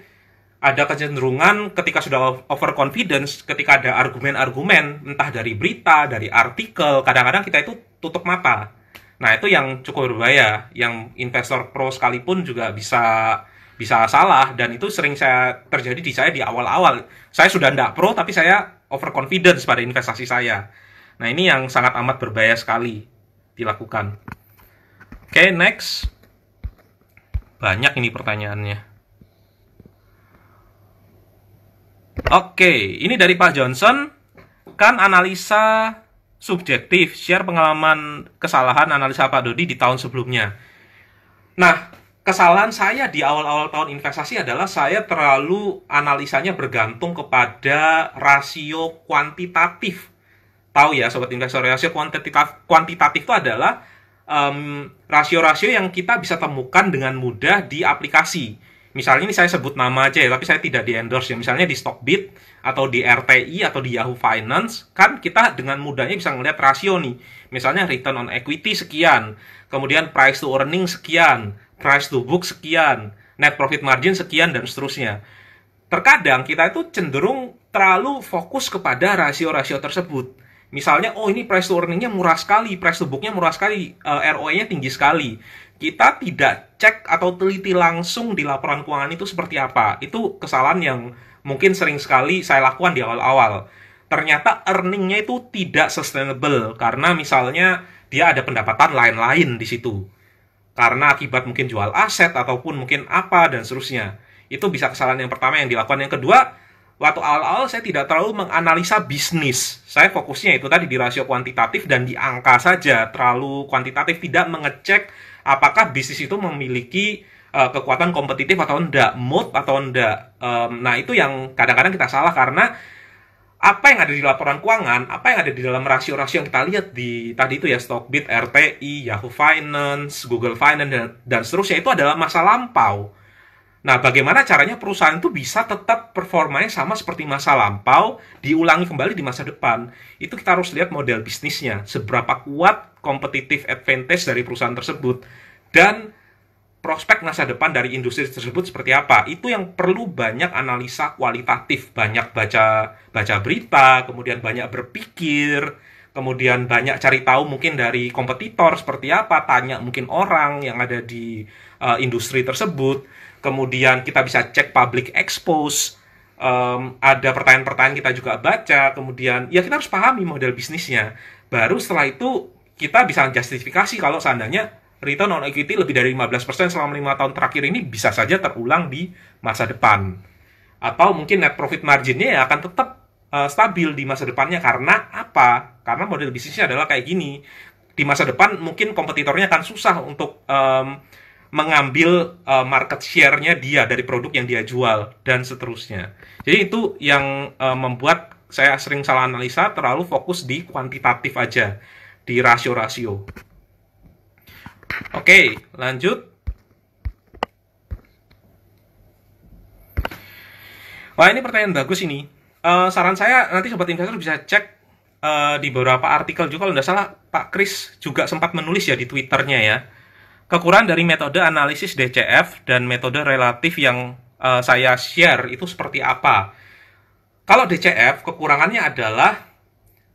ada kecenderungan ketika sudah overconfidence, ketika ada argumen-argumen, entah dari berita, dari artikel, kadang-kadang kita itu tutup mata. Nah, itu yang cukup berbahaya, yang investor pro sekalipun juga bisa bisa salah dan itu sering saya terjadi di saya di awal-awal. Saya sudah tidak pro tapi saya overconfidence pada investasi saya. Nah, ini yang sangat amat berbahaya sekali dilakukan. Oke, okay, next. Banyak ini pertanyaannya. Oke, okay, ini dari Pak Johnson. Kan analisa subjektif, share pengalaman kesalahan analisa Pak Dodi di tahun sebelumnya. Nah, kesalahan saya di awal-awal tahun investasi adalah saya terlalu analisanya bergantung kepada rasio kuantitatif. Tahu ya sobat investor, rasio kuantitatif kuantitatif itu adalah rasio rasio-rasio yang kita bisa temukan dengan mudah di aplikasi. Misalnya ini saya sebut nama aja ya, tapi saya tidak di endorse ya. Misalnya di Stockbit atau di RTI atau di Yahoo Finance, kan kita dengan mudahnya bisa melihat rasio nih. Misalnya return on equity sekian, kemudian price to earning sekian, price to book sekian, net profit margin sekian dan seterusnya. Terkadang kita itu cenderung terlalu fokus kepada rasio-rasio tersebut. Misalnya, oh ini price to earning-nya murah sekali, price to book-nya murah sekali, uh, eh, ROE-nya tinggi sekali. Kita tidak cek atau teliti langsung di laporan keuangan itu seperti apa. Itu kesalahan yang mungkin sering sekali saya lakukan di awal-awal. Ternyata earning-nya itu tidak sustainable karena misalnya dia ada pendapatan lain-lain di situ karena akibat mungkin jual aset ataupun mungkin apa dan seterusnya. Itu bisa kesalahan yang pertama yang dilakukan. Yang kedua, waktu awal-awal saya tidak terlalu menganalisa bisnis. Saya fokusnya itu tadi di rasio kuantitatif dan di angka saja, terlalu kuantitatif tidak mengecek apakah bisnis itu memiliki uh, kekuatan kompetitif atau enggak, mood atau enggak. Um, nah, itu yang kadang-kadang kita salah karena apa yang ada di laporan keuangan, apa yang ada di dalam rasio-rasio yang kita lihat di tadi itu ya Stockbit, RTI, Yahoo Finance, Google Finance dan, dan seterusnya itu adalah masa lampau. Nah, bagaimana caranya perusahaan itu bisa tetap performanya sama seperti masa lampau, diulangi kembali di masa depan? Itu kita harus lihat model bisnisnya, seberapa kuat competitive advantage dari perusahaan tersebut dan prospek masa depan dari industri tersebut seperti apa itu yang perlu banyak analisa kualitatif banyak baca baca berita kemudian banyak berpikir kemudian banyak cari tahu mungkin dari kompetitor seperti apa tanya mungkin orang yang ada di uh, industri tersebut kemudian kita bisa cek public expose um, ada pertanyaan-pertanyaan kita juga baca kemudian ya kita harus pahami model bisnisnya baru setelah itu kita bisa justifikasi kalau seandainya return on equity lebih dari 15% selama 5 tahun terakhir ini bisa saja terulang di masa depan. Atau mungkin net profit marginnya ya akan tetap uh, stabil di masa depannya karena apa? Karena model bisnisnya adalah kayak gini. Di masa depan mungkin kompetitornya akan susah untuk um, mengambil uh, market share-nya dia dari produk yang dia jual dan seterusnya. Jadi itu yang uh, membuat saya sering salah analisa terlalu fokus di kuantitatif aja, di rasio-rasio. Oke, lanjut. Wah, ini pertanyaan bagus ini. Uh, saran saya nanti sobat investor bisa cek uh, di beberapa artikel juga kalau nggak salah Pak Kris juga sempat menulis ya di Twitternya ya. Kekurangan dari metode analisis DCF dan metode relatif yang uh, saya share itu seperti apa? Kalau DCF kekurangannya adalah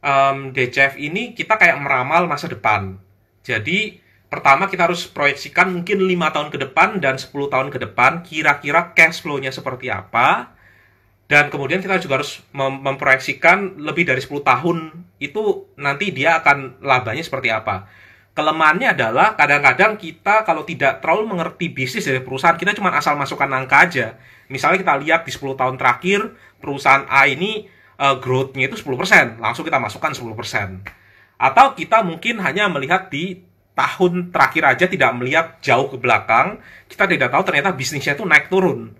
um, DCF ini kita kayak meramal masa depan. Jadi pertama kita harus proyeksikan mungkin lima tahun ke depan dan 10 tahun ke depan kira-kira cash flow-nya seperti apa dan kemudian kita juga harus mem memproyeksikan lebih dari 10 tahun itu nanti dia akan labanya seperti apa. Kelemahannya adalah kadang-kadang kita kalau tidak terlalu mengerti bisnis dari perusahaan, kita cuma asal masukkan angka aja. Misalnya kita lihat di 10 tahun terakhir, perusahaan A ini uh, growth-nya itu 10%, langsung kita masukkan 10%. Atau kita mungkin hanya melihat di tahun terakhir aja tidak melihat jauh ke belakang, kita tidak tahu ternyata bisnisnya itu naik turun.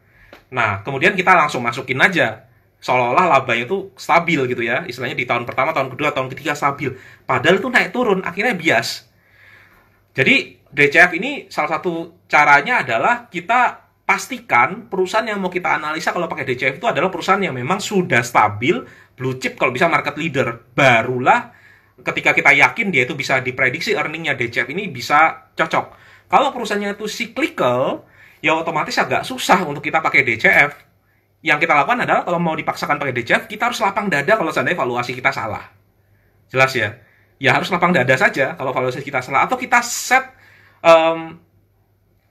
Nah, kemudian kita langsung masukin aja seolah-olah labanya itu stabil gitu ya. Istilahnya di tahun pertama, tahun kedua, tahun ketiga stabil. Padahal itu naik turun, akhirnya bias. Jadi, DCF ini salah satu caranya adalah kita pastikan perusahaan yang mau kita analisa kalau pakai DCF itu adalah perusahaan yang memang sudah stabil, blue chip kalau bisa market leader. Barulah ketika kita yakin dia itu bisa diprediksi earningnya DCF ini bisa cocok. Kalau perusahaannya itu cyclical, ya otomatis agak susah untuk kita pakai DCF. Yang kita lakukan adalah kalau mau dipaksakan pakai DCF, kita harus lapang dada kalau seandainya valuasi kita salah. Jelas ya? Ya harus lapang dada saja kalau valuasi kita salah. Atau kita set um,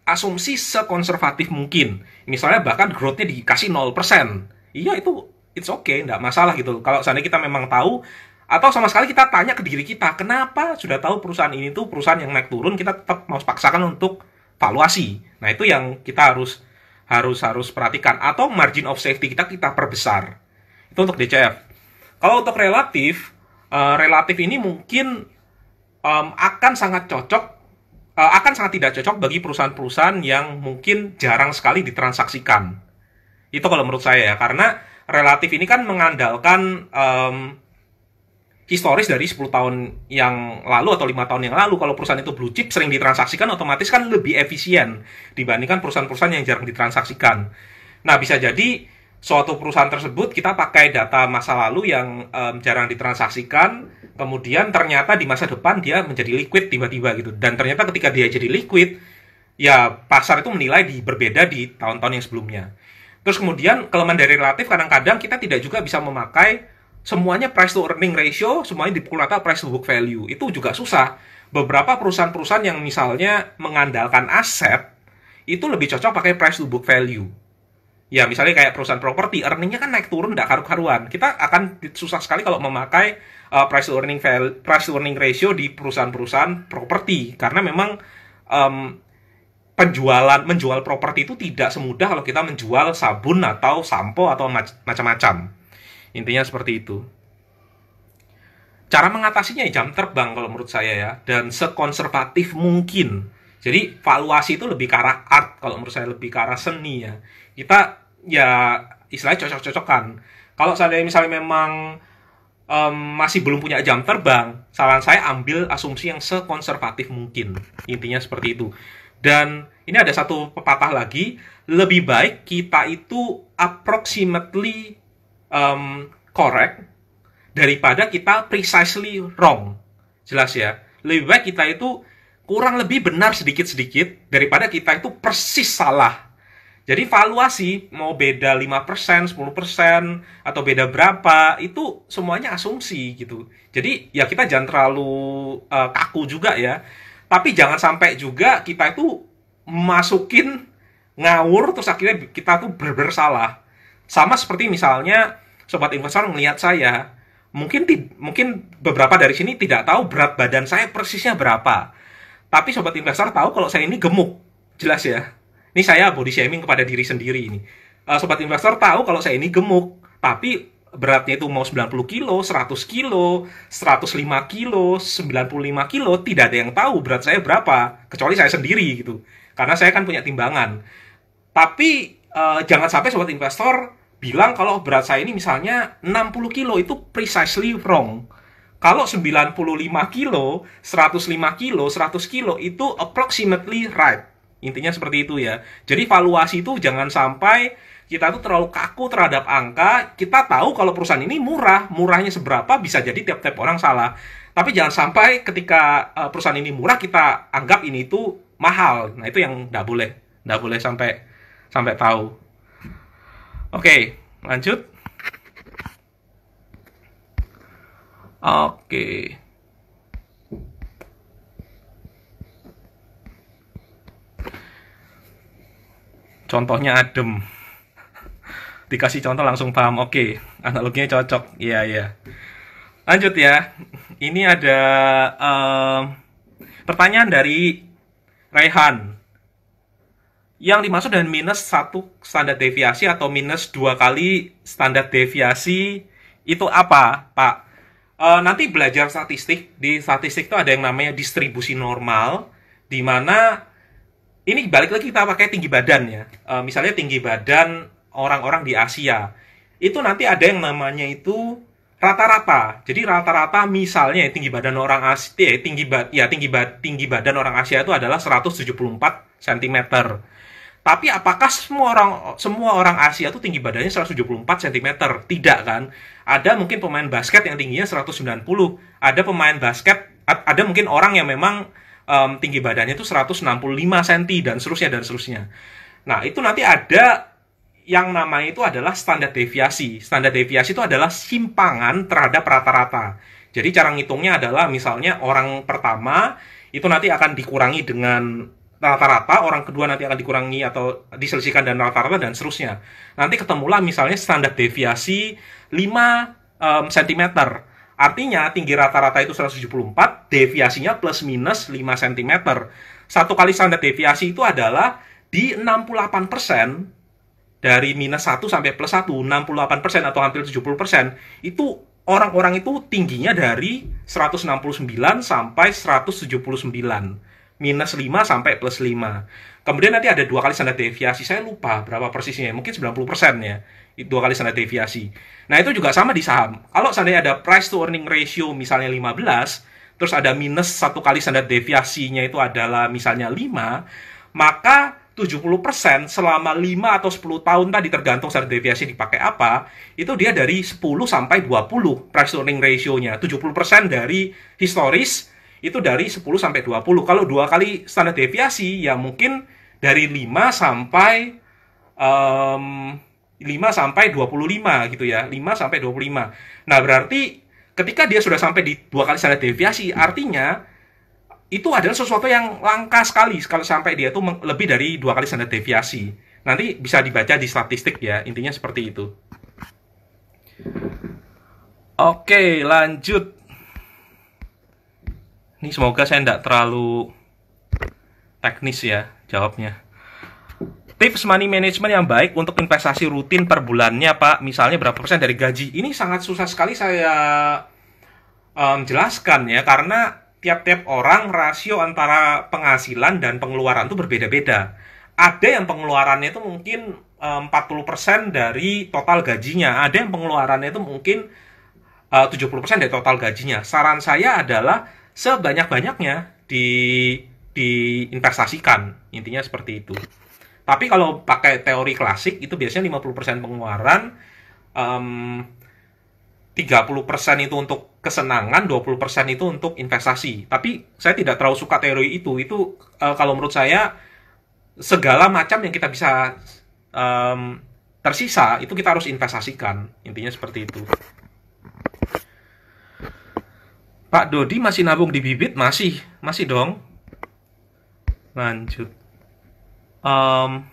asumsi sekonservatif mungkin. Misalnya bahkan growth-nya dikasih 0%. Iya itu it's okay, nggak masalah gitu. Kalau seandainya kita memang tahu atau sama sekali kita tanya ke diri kita kenapa sudah tahu perusahaan ini tuh perusahaan yang naik turun kita tetap mau paksakan untuk valuasi nah itu yang kita harus harus harus perhatikan atau margin of safety kita kita perbesar itu untuk DCF kalau untuk relatif uh, relatif ini mungkin um, akan sangat cocok uh, akan sangat tidak cocok bagi perusahaan-perusahaan yang mungkin jarang sekali ditransaksikan itu kalau menurut saya ya karena relatif ini kan mengandalkan um, historis dari 10 tahun yang lalu atau lima tahun yang lalu kalau perusahaan itu blue chip sering ditransaksikan otomatis kan lebih efisien dibandingkan perusahaan-perusahaan yang jarang ditransaksikan. Nah, bisa jadi suatu perusahaan tersebut kita pakai data masa lalu yang um, jarang ditransaksikan, kemudian ternyata di masa depan dia menjadi liquid tiba-tiba gitu. Dan ternyata ketika dia jadi liquid, ya pasar itu menilai di berbeda di tahun-tahun yang sebelumnya. Terus kemudian kelemahan dari relatif kadang-kadang kita tidak juga bisa memakai semuanya price to earning ratio, semuanya dipukul rata price to book value. Itu juga susah. Beberapa perusahaan-perusahaan yang misalnya mengandalkan aset, itu lebih cocok pakai price to book value. Ya, misalnya kayak perusahaan properti, earningnya kan naik turun nggak karu-karuan. Kita akan susah sekali kalau memakai uh, price to earning value, price to earning ratio di perusahaan-perusahaan properti karena memang um, penjualan menjual properti itu tidak semudah kalau kita menjual sabun atau sampo atau macam-macam Intinya seperti itu. Cara mengatasinya ya, jam terbang kalau menurut saya ya, dan sekonservatif mungkin. Jadi valuasi itu lebih ke arah art kalau menurut saya lebih ke arah seni ya. Kita ya istilahnya cocok-cocokan. Kalau seandainya misalnya memang um, masih belum punya jam terbang, saran saya ambil asumsi yang sekonservatif mungkin. Intinya seperti itu. Dan ini ada satu pepatah lagi, lebih baik kita itu approximately um, correct daripada kita precisely wrong. Jelas ya. Lebih baik kita itu kurang lebih benar sedikit-sedikit daripada kita itu persis salah. Jadi valuasi mau beda 5%, 10% atau beda berapa itu semuanya asumsi gitu. Jadi ya kita jangan terlalu uh, kaku juga ya. Tapi jangan sampai juga kita itu masukin ngawur terus akhirnya kita tuh berber salah. Sama seperti misalnya sobat investor melihat saya, mungkin mungkin beberapa dari sini tidak tahu berat badan saya persisnya berapa. Tapi sobat investor tahu kalau saya ini gemuk. Jelas ya. Ini saya body shaming kepada diri sendiri ini. Uh, sobat investor tahu kalau saya ini gemuk, tapi beratnya itu mau 90 kilo, 100 kilo, 105 kilo, 95 kilo, tidak ada yang tahu berat saya berapa, kecuali saya sendiri gitu. Karena saya kan punya timbangan. Tapi uh, jangan sampai sobat investor bilang kalau berat saya ini misalnya 60 kilo itu precisely wrong. Kalau 95 kilo, 105 kilo, 100 kilo itu approximately right. Intinya seperti itu ya. Jadi valuasi itu jangan sampai kita tuh terlalu kaku terhadap angka. Kita tahu kalau perusahaan ini murah, murahnya seberapa bisa jadi tiap-tiap orang salah. Tapi jangan sampai ketika eh, perusahaan ini murah kita anggap ini itu mahal. Nah itu yang nggak boleh, nggak boleh sampai sampai tahu. Oke, lanjut. Oke. Contohnya adem. Dikasih contoh langsung paham. Oke, analoginya cocok. Iya, iya. Lanjut ya. Ini ada um, pertanyaan dari Rehan yang dimaksud dengan minus satu standar deviasi atau minus dua kali standar deviasi itu apa, Pak? E, nanti belajar statistik. Di statistik itu ada yang namanya distribusi normal, di mana ini balik lagi kita pakai tinggi badan ya. E, misalnya tinggi badan orang-orang di Asia. Itu nanti ada yang namanya itu rata-rata. Jadi rata-rata misalnya ya, tinggi badan orang Asia, ya, tinggi ba ya tinggi ba tinggi badan orang Asia itu adalah 174 cm tapi apakah semua orang semua orang Asia itu tinggi badannya 174 cm? Tidak kan? Ada mungkin pemain basket yang tingginya 190. Ada pemain basket ada mungkin orang yang memang um, tinggi badannya itu 165 cm dan seterusnya dan seterusnya. Nah, itu nanti ada yang namanya itu adalah standar deviasi. Standar deviasi itu adalah simpangan terhadap rata-rata. Jadi cara ngitungnya adalah misalnya orang pertama itu nanti akan dikurangi dengan rata-rata orang kedua nanti akan dikurangi atau diselisihkan dan rata-rata dan seterusnya. Nanti ketemulah misalnya standar deviasi 5 um, cm. Artinya tinggi rata-rata itu 174, deviasinya plus minus 5 cm. Satu kali standar deviasi itu adalah di 68% dari minus 1 sampai plus 1, 68% atau hampir 70%, itu orang-orang itu tingginya dari 169 sampai 179 minus 5 sampai plus 5. Kemudian nanti ada dua kali standar deviasi. Saya lupa berapa persisnya, mungkin 90% ya. Dua kali standar deviasi. Nah, itu juga sama di saham. Kalau seandainya ada price to earning ratio misalnya 15, terus ada minus satu kali standar deviasinya itu adalah misalnya 5, maka 70% selama 5 atau 10 tahun tadi tergantung standar deviasi dipakai apa, itu dia dari 10 sampai 20 price to earning ratio-nya. 70% dari historis itu dari 10 sampai 20. Kalau dua kali standar deviasi ya mungkin dari 5 sampai um, 5 sampai 25 gitu ya. 5 sampai 25. Nah, berarti ketika dia sudah sampai di dua kali standar deviasi artinya itu adalah sesuatu yang langka sekali kalau sampai dia itu lebih dari dua kali standar deviasi. Nanti bisa dibaca di statistik ya, intinya seperti itu. Oke, lanjut ini semoga saya tidak terlalu teknis ya jawabnya. Tips money management yang baik untuk investasi rutin per bulannya, Pak. Misalnya berapa persen dari gaji? Ini sangat susah sekali saya um, jelaskan ya, karena tiap-tiap orang rasio antara penghasilan dan pengeluaran itu berbeda-beda. Ada yang pengeluarannya itu mungkin um, 40% dari total gajinya, ada yang pengeluarannya itu mungkin eh, uh, 70% dari total gajinya. Saran saya adalah sebanyak-banyaknya di diinvestasikan. Intinya seperti itu. Tapi kalau pakai teori klasik itu biasanya 50% pengeluaran, um, 30% itu untuk kesenangan, 20% itu untuk investasi. Tapi saya tidak terlalu suka teori itu. Itu uh, kalau menurut saya segala macam yang kita bisa um, tersisa itu kita harus investasikan. Intinya seperti itu. Pak Dodi masih nabung di bibit? Masih, masih dong. Lanjut. Um,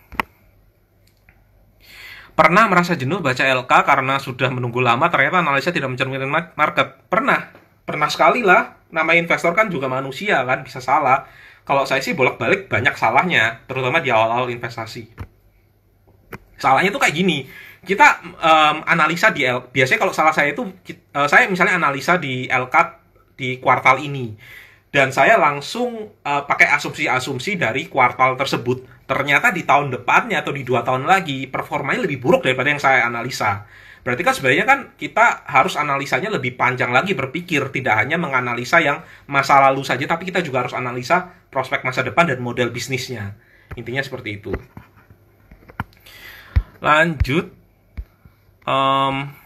pernah merasa jenuh baca LK karena sudah menunggu lama ternyata analisa tidak mencerminkan market? Pernah, pernah sekali lah. Nama investor kan juga manusia kan, bisa salah. Kalau saya sih bolak-balik banyak salahnya, terutama di awal-awal investasi. Salahnya tuh kayak gini, kita um, analisa di L, biasanya kalau salah saya itu, uh, saya misalnya analisa di LK di kuartal ini. Dan saya langsung uh, pakai asumsi-asumsi dari kuartal tersebut. Ternyata di tahun depannya atau di dua tahun lagi performanya lebih buruk daripada yang saya analisa. Berarti kan sebenarnya kan kita harus analisanya lebih panjang lagi berpikir, tidak hanya menganalisa yang masa lalu saja, tapi kita juga harus analisa prospek masa depan dan model bisnisnya. Intinya seperti itu. Lanjut. Um,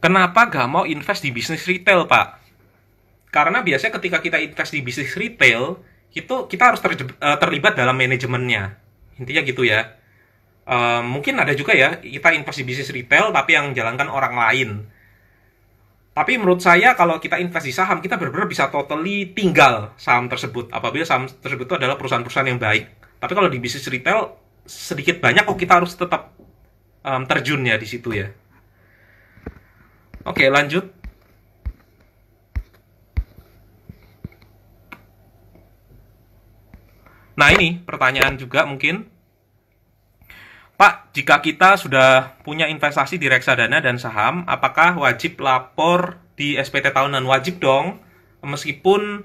Kenapa gak mau invest di bisnis retail, Pak? Karena biasanya ketika kita invest di bisnis retail, itu kita harus ter, eh, terlibat dalam manajemennya. Intinya gitu ya. Uh, mungkin ada juga ya, kita invest di bisnis retail, tapi yang jalankan orang lain. Tapi menurut saya kalau kita invest di saham, kita benar-benar bisa totally tinggal saham tersebut. Apabila saham tersebut itu adalah perusahaan-perusahaan yang baik. Tapi kalau di bisnis retail, sedikit banyak kok kita harus tetap um, terjun ya di situ ya. Oke, lanjut. Nah, ini pertanyaan juga mungkin. Pak, jika kita sudah punya investasi di reksadana dan saham, apakah wajib lapor di SPT tahunan? Wajib dong. Meskipun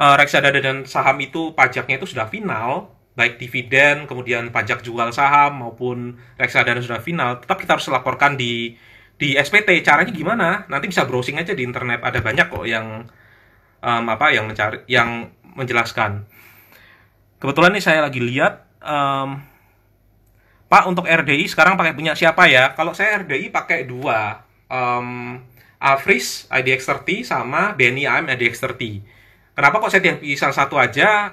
uh, reksadana dan saham itu pajaknya itu sudah final, baik dividen, kemudian pajak jual saham maupun reksadana sudah final, tetap kita harus laporkan di di SPT caranya gimana nanti bisa browsing aja di internet ada banyak kok yang um, apa yang mencari yang menjelaskan kebetulan nih saya lagi lihat um, Pak untuk RDI sekarang pakai punya siapa ya kalau saya RDI pakai dua um, Afris IDX30 sama Benny AM IDX30 kenapa kok saya tidak bisa satu aja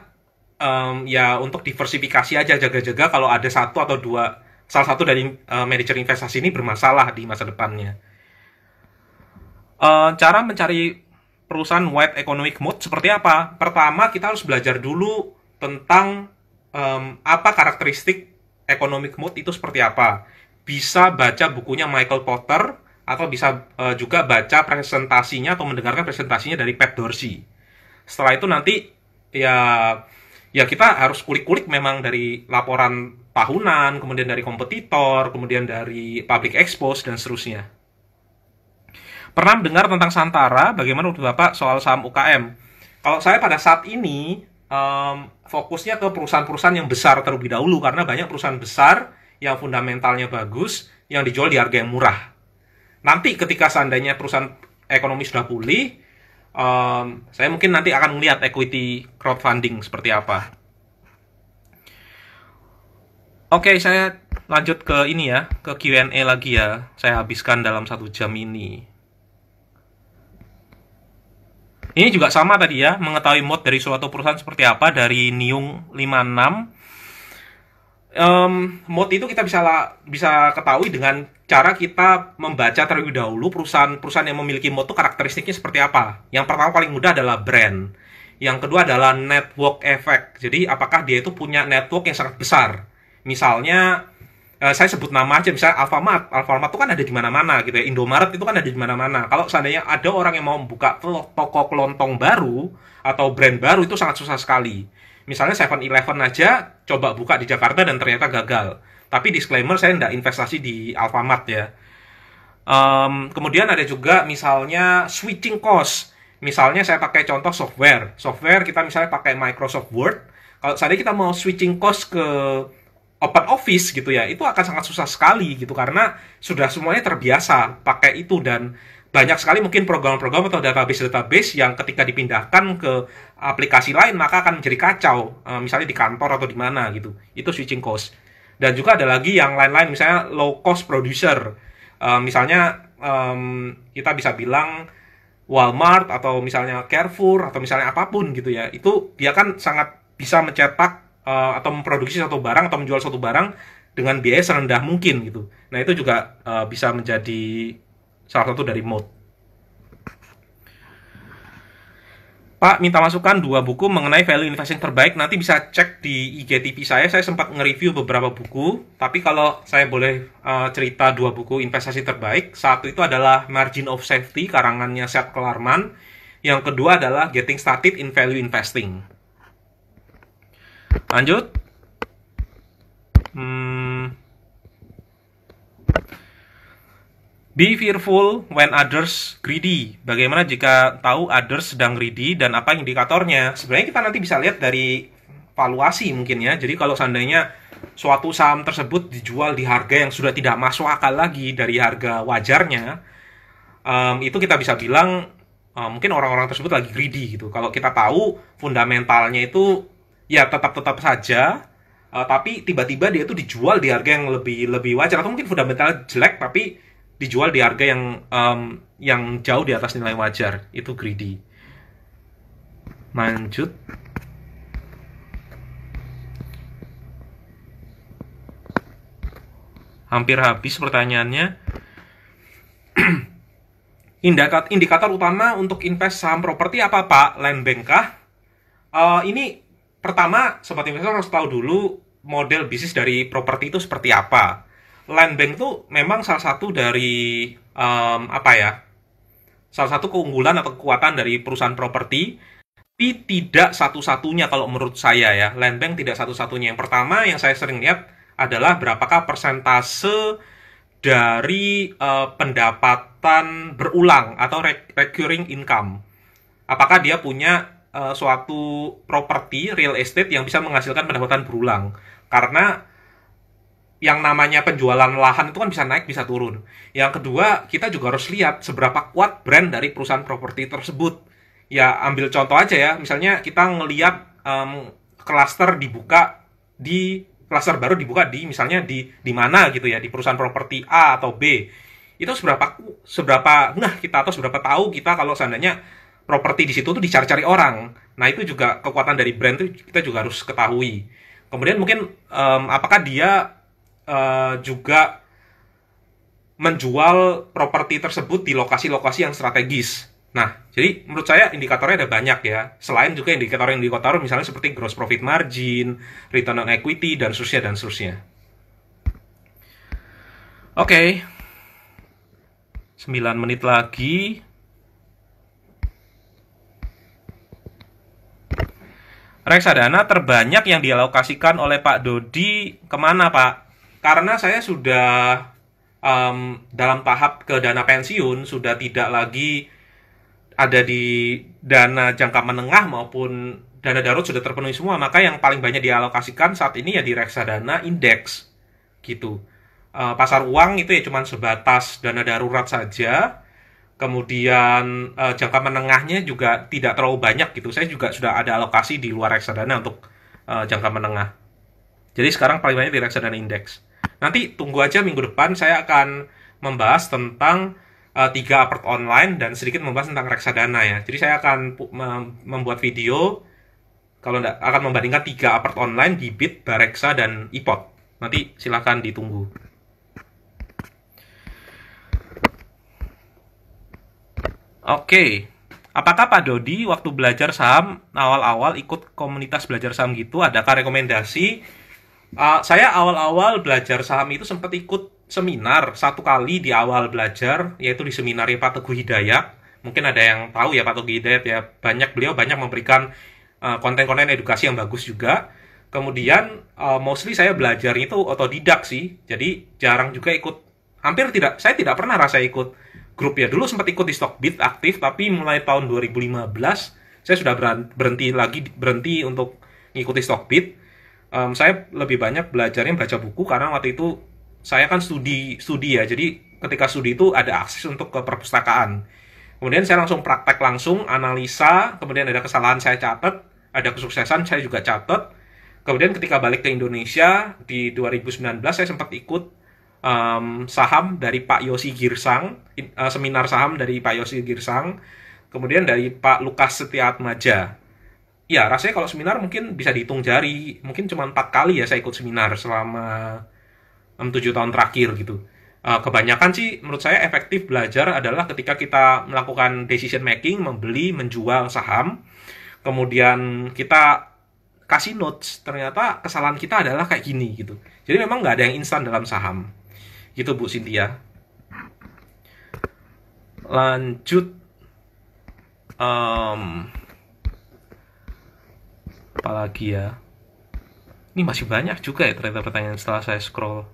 um, ya untuk diversifikasi aja jaga-jaga kalau ada satu atau dua salah satu dari uh, manajer investasi ini bermasalah di masa depannya. Uh, cara mencari perusahaan wide economic mode seperti apa? Pertama, kita harus belajar dulu tentang um, apa karakteristik economic mode itu seperti apa. Bisa baca bukunya Michael Potter atau bisa uh, juga baca presentasinya atau mendengarkan presentasinya dari Pat Dorsey. Setelah itu nanti ya ya kita harus kulik-kulik memang dari laporan tahunan, kemudian dari kompetitor, kemudian dari public expose, dan seterusnya. Pernah mendengar tentang Santara, bagaimana menurut Bapak soal saham UKM? Kalau saya pada saat ini, um, fokusnya ke perusahaan-perusahaan yang besar terlebih dahulu, karena banyak perusahaan besar yang fundamentalnya bagus, yang dijual di harga yang murah. Nanti ketika seandainya perusahaan ekonomi sudah pulih, um, saya mungkin nanti akan melihat equity crowdfunding seperti apa. Oke, okay, saya lanjut ke ini ya, ke Q&A lagi ya. Saya habiskan dalam satu jam ini. Ini juga sama tadi ya, mengetahui mode dari suatu perusahaan seperti apa dari Niung 56. Um, mode itu kita bisa bisa ketahui dengan cara kita membaca terlebih dahulu perusahaan-perusahaan yang memiliki mode itu karakteristiknya seperti apa. Yang pertama paling mudah adalah brand. Yang kedua adalah network effect. Jadi apakah dia itu punya network yang sangat besar Misalnya eh, saya sebut nama aja misalnya Alfamart. Alfamart itu kan ada di mana-mana gitu ya. Indomaret itu kan ada di mana-mana. Kalau seandainya ada orang yang mau membuka toko kelontong baru atau brand baru itu sangat susah sekali. Misalnya 7-Eleven aja coba buka di Jakarta dan ternyata gagal. Tapi disclaimer saya tidak investasi di Alfamart ya. Um, kemudian ada juga misalnya switching cost. Misalnya saya pakai contoh software. Software kita misalnya pakai Microsoft Word. Kalau seandainya kita mau switching cost ke open office gitu ya itu akan sangat susah sekali gitu karena sudah semuanya terbiasa pakai itu dan banyak sekali mungkin program-program atau database-database yang ketika dipindahkan ke aplikasi lain maka akan menjadi kacau eh, misalnya di kantor atau di mana gitu itu switching cost dan juga ada lagi yang lain-lain misalnya low cost producer eh, misalnya kita bisa bilang Walmart atau misalnya Carrefour atau misalnya apapun gitu ya itu dia kan sangat bisa mencetak uh, atau memproduksi satu barang atau menjual satu barang dengan biaya serendah mungkin gitu. Nah itu juga uh, bisa menjadi salah satu dari mode. Pak, minta masukan dua buku mengenai value investing terbaik. Nanti bisa cek di IGTV saya. Saya sempat nge-review beberapa buku. Tapi kalau saya boleh uh, cerita dua buku investasi terbaik. Satu itu adalah Margin of Safety, karangannya Seth Klarman. Yang kedua adalah Getting Started in Value Investing Lanjut. Hmm. Be fearful when others greedy. Bagaimana jika tahu others sedang greedy dan apa indikatornya? Sebenarnya kita nanti bisa lihat dari valuasi mungkin ya. Jadi kalau seandainya suatu saham tersebut dijual di harga yang sudah tidak masuk akal lagi dari harga wajarnya, um, itu kita bisa bilang um, mungkin orang-orang tersebut lagi greedy gitu. Kalau kita tahu fundamentalnya itu ya tetap-tetap saja uh, tapi tiba-tiba dia itu dijual di harga yang lebih lebih wajar atau mungkin fundamentalnya jelek tapi dijual di harga yang um, yang jauh di atas nilai wajar itu greedy lanjut hampir habis pertanyaannya indikator utama untuk invest saham properti apa pak land bank kah uh, ini pertama sobat investor harus tahu dulu model bisnis dari properti itu seperti apa. Land bank itu memang salah satu dari um, apa ya? Salah satu keunggulan atau kekuatan dari perusahaan properti, tapi tidak satu-satunya kalau menurut saya ya. Land bank tidak satu-satunya. Yang pertama yang saya sering lihat adalah berapakah persentase dari uh, pendapatan berulang atau recurring income. Apakah dia punya uh, suatu properti real estate yang bisa menghasilkan pendapatan berulang karena yang namanya penjualan lahan itu kan bisa naik bisa turun. Yang kedua, kita juga harus lihat seberapa kuat brand dari perusahaan properti tersebut. Ya, ambil contoh aja ya, misalnya kita ngelihat um, klaster dibuka di cluster baru dibuka di misalnya di di mana gitu ya, di perusahaan properti A atau B. Itu seberapa seberapa nah kita atau seberapa tahu kita kalau seandainya properti di situ tuh dicari-cari orang. Nah, itu juga kekuatan dari brand itu kita juga harus ketahui. Kemudian mungkin um, apakah dia uh, juga menjual properti tersebut di lokasi-lokasi yang strategis. Nah, jadi menurut saya indikatornya ada banyak ya. Selain juga indikator yang dikotor misalnya seperti gross profit margin, return on equity, dan seterusnya, dan seterusnya. Oke. Okay. 9 menit lagi. reksadana terbanyak yang dialokasikan oleh Pak Dodi kemana Pak? Karena saya sudah um, dalam tahap ke dana pensiun sudah tidak lagi ada di dana jangka menengah maupun dana darurat sudah terpenuhi semua maka yang paling banyak dialokasikan saat ini ya di reksadana indeks gitu eh, pasar uang itu ya cuma sebatas dana darurat saja kemudian uh, jangka menengahnya juga tidak terlalu banyak gitu. Saya juga sudah ada alokasi di luar reksadana untuk uh, jangka menengah. Jadi sekarang paling banyak di reksadana indeks. Nanti tunggu aja minggu depan saya akan membahas tentang uh, tiga apart online dan sedikit membahas tentang reksadana ya. Jadi saya akan membuat video kalau enggak, akan membandingkan tiga apart online, Bibit, Bareksa, dan Ipot. Nanti silakan ditunggu. Oke, apakah Pak Dodi waktu belajar saham awal-awal ikut komunitas belajar saham gitu? Adakah rekomendasi? Uh, saya awal-awal belajar saham itu sempat ikut seminar satu kali di awal belajar, yaitu di seminarnya Pak Teguh Hidayat. Mungkin ada yang tahu ya Pak Teguh Hidayat ya, banyak beliau banyak memberikan konten eh, konten-konten edukasi yang bagus juga. Kemudian uh, mostly saya belajar itu otodidak sih, jadi jarang juga ikut, hampir tidak, saya tidak pernah rasa ikut grup ya. Dulu sempat ikut di Stockbit aktif, tapi mulai tahun 2015 saya sudah berhenti lagi berhenti untuk ngikuti Stockbit. Um, saya lebih banyak belajarnya baca buku karena waktu itu saya kan studi studi ya. Jadi ketika studi itu ada akses untuk ke perpustakaan. Kemudian saya langsung praktek langsung, analisa, kemudian ada kesalahan saya catat, ada kesuksesan saya juga catat. Kemudian ketika balik ke Indonesia di 2019 saya sempat ikut um, saham dari Pak Yosi Girsang, uh, seminar saham dari Pak Yosi Girsang, kemudian dari Pak Lukas Setiatmaja. Ya, rasanya kalau seminar mungkin bisa dihitung jari, mungkin cuma empat kali ya saya ikut seminar selama tujuh tahun terakhir gitu. Eh, kebanyakan sih menurut saya efektif belajar adalah ketika kita melakukan decision making, membeli, menjual saham, kemudian kita kasih notes, ternyata kesalahan kita adalah kayak gini gitu. Jadi memang nggak ada yang instan dalam saham Gitu Bu Cynthia. Lanjut um, apalagi ya. Ini masih banyak juga ya ternyata pertanyaan setelah saya scroll.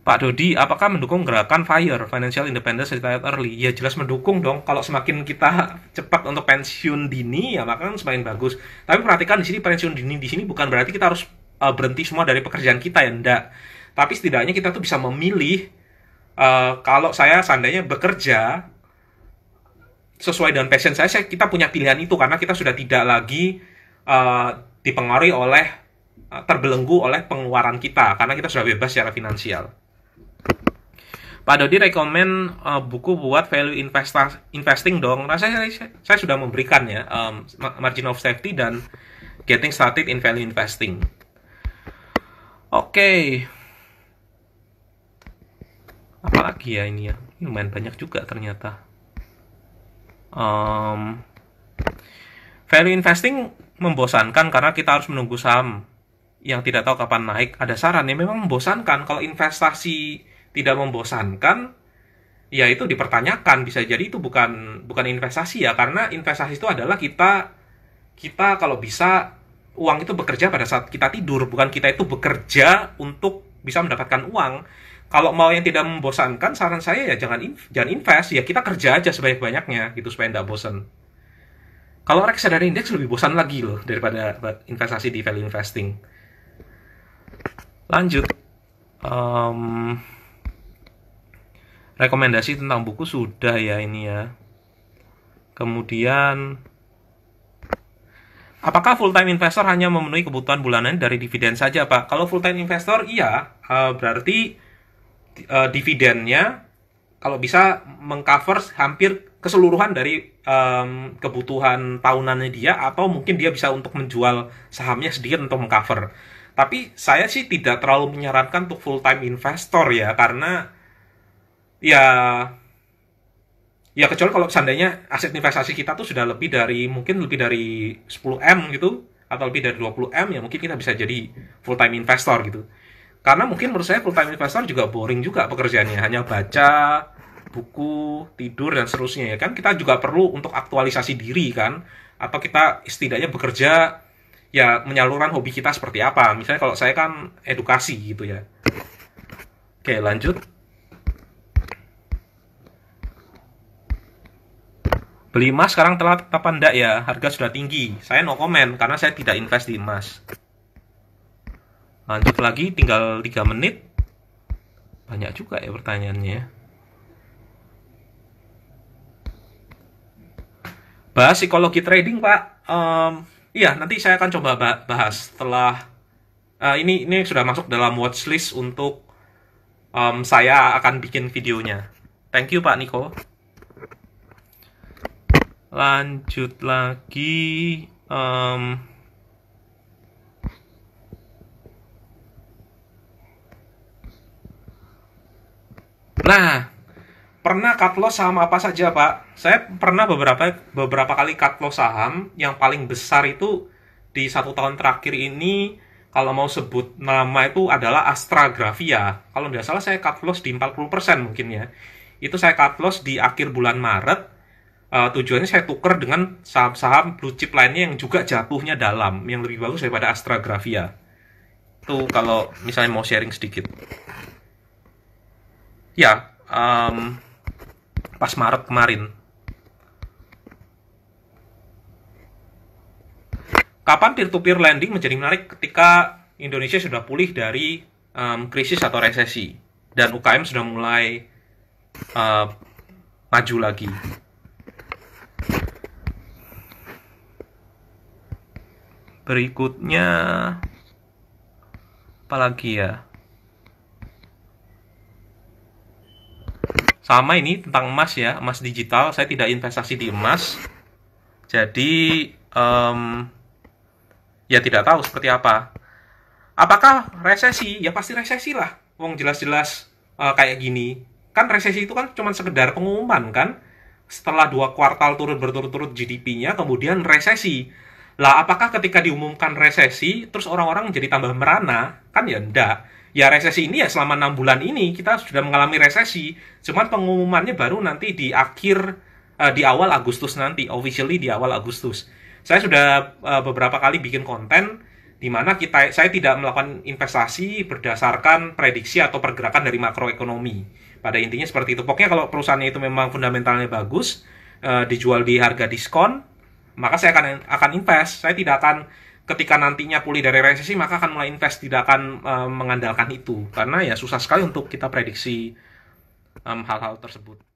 Pak Dodi, apakah mendukung gerakan FIRE, Financial Independence Retired Early? Ya jelas mendukung dong. Kalau semakin kita cepat untuk pensiun dini, ya maka kan semakin bagus. Tapi perhatikan di sini pensiun dini di sini bukan berarti kita harus uh, berhenti semua dari pekerjaan kita ya enggak tapi setidaknya kita tuh bisa memilih uh, kalau saya seandainya bekerja sesuai dengan passion saya, saya kita punya pilihan itu karena kita sudah tidak lagi uh, dipengaruhi oleh terbelenggu oleh pengeluaran kita karena kita sudah bebas secara finansial. Pak Dodi rekomend uh, buku buat value investa investing dong. Rasanya nah, saya, saya sudah memberikannya um, margin of safety dan getting started in value investing. Oke. Okay. Apalagi ya ini ya. Ini lumayan banyak juga ternyata. Um, value investing membosankan karena kita harus menunggu saham yang tidak tahu kapan naik. Ada saran ya memang membosankan. Kalau investasi tidak membosankan, ya itu dipertanyakan. Bisa jadi itu bukan bukan investasi ya karena investasi itu adalah kita kita kalau bisa uang itu bekerja pada saat kita tidur, bukan kita itu bekerja untuk bisa mendapatkan uang. Kalau mau yang tidak membosankan, saran saya ya jangan jangan invest, ya kita kerja aja sebanyak-banyaknya gitu supaya tidak bosan. Kalau reksadana indeks lebih bosan lagi loh daripada investasi di value investing. Lanjut. Um, rekomendasi tentang buku sudah ya ini ya. Kemudian Apakah full time investor hanya memenuhi kebutuhan bulanan dari dividen saja, Pak? Kalau full time investor, iya, eh, berarti eh, dividennya kalau bisa mengcover hampir keseluruhan dari um, kebutuhan tahunannya dia, atau mungkin dia bisa untuk menjual sahamnya sedikit untuk mengcover. Tapi saya sih tidak terlalu menyarankan untuk full time investor ya, karena ya Ya kecuali kalau seandainya aset investasi kita tuh sudah lebih dari mungkin lebih dari 10M gitu atau lebih dari 20M ya mungkin kita bisa jadi full time investor gitu. Karena mungkin menurut saya full time investor juga boring juga pekerjaannya, hanya baca buku, tidur dan seterusnya ya kan. Kita juga perlu untuk aktualisasi diri kan atau kita setidaknya bekerja ya menyalurkan hobi kita seperti apa. Misalnya kalau saya kan edukasi gitu ya. Oke, lanjut. Beli emas sekarang telat apa enggak ya? Harga sudah tinggi. Saya no comment karena saya tidak invest di emas. Lanjut lagi tinggal 3 menit. Banyak juga ya pertanyaannya. Bahas psikologi trading, Pak. Um, iya, nanti saya akan coba bahas setelah uh, ini ini sudah masuk dalam watchlist untuk um, saya akan bikin videonya. Thank you Pak Niko lanjut lagi um, nah pernah cut loss saham apa saja pak? Saya pernah beberapa beberapa kali cut loss saham yang paling besar itu di satu tahun terakhir ini kalau mau sebut nama itu adalah Astra Astragrafia. Kalau nggak salah saya cut loss di 40% mungkin ya. Itu saya cut loss di akhir bulan Maret uh, tujuannya saya tuker dengan saham-saham blue chip lainnya yang juga jatuhnya dalam, yang lebih bagus daripada Astra Grafia. Itu kalau misalnya mau sharing sedikit. Ya, um, pas Maret kemarin. Kapan peer-to-peer lending menjadi menarik ketika Indonesia sudah pulih dari um, krisis atau resesi dan UKM sudah mulai uh, maju lagi? berikutnya apalagi ya sama ini tentang emas ya emas digital saya tidak investasi di emas jadi um, ya tidak tahu seperti apa apakah resesi ya pasti resesi lah wong jelas-jelas uh, kayak gini kan resesi itu kan cuma sekedar pengumuman kan setelah dua kuartal turun berturut-turut GDP-nya kemudian resesi lah apakah ketika diumumkan resesi terus orang-orang jadi tambah merana? Kan ya enggak. Ya resesi ini ya selama enam bulan ini kita sudah mengalami resesi. Cuman pengumumannya baru nanti di akhir uh, di awal Agustus nanti, officially di awal Agustus. Saya sudah uh, beberapa kali bikin konten di mana kita saya tidak melakukan investasi berdasarkan prediksi atau pergerakan dari makroekonomi. Pada intinya seperti itu. Pokoknya kalau perusahaannya itu memang fundamentalnya bagus, uh, dijual di harga diskon, maka saya akan akan invest. Saya tidak akan ketika nantinya pulih dari resesi maka akan mulai invest tidak akan um, mengandalkan itu karena ya susah sekali untuk kita prediksi hal-hal um, hal -hal tersebut.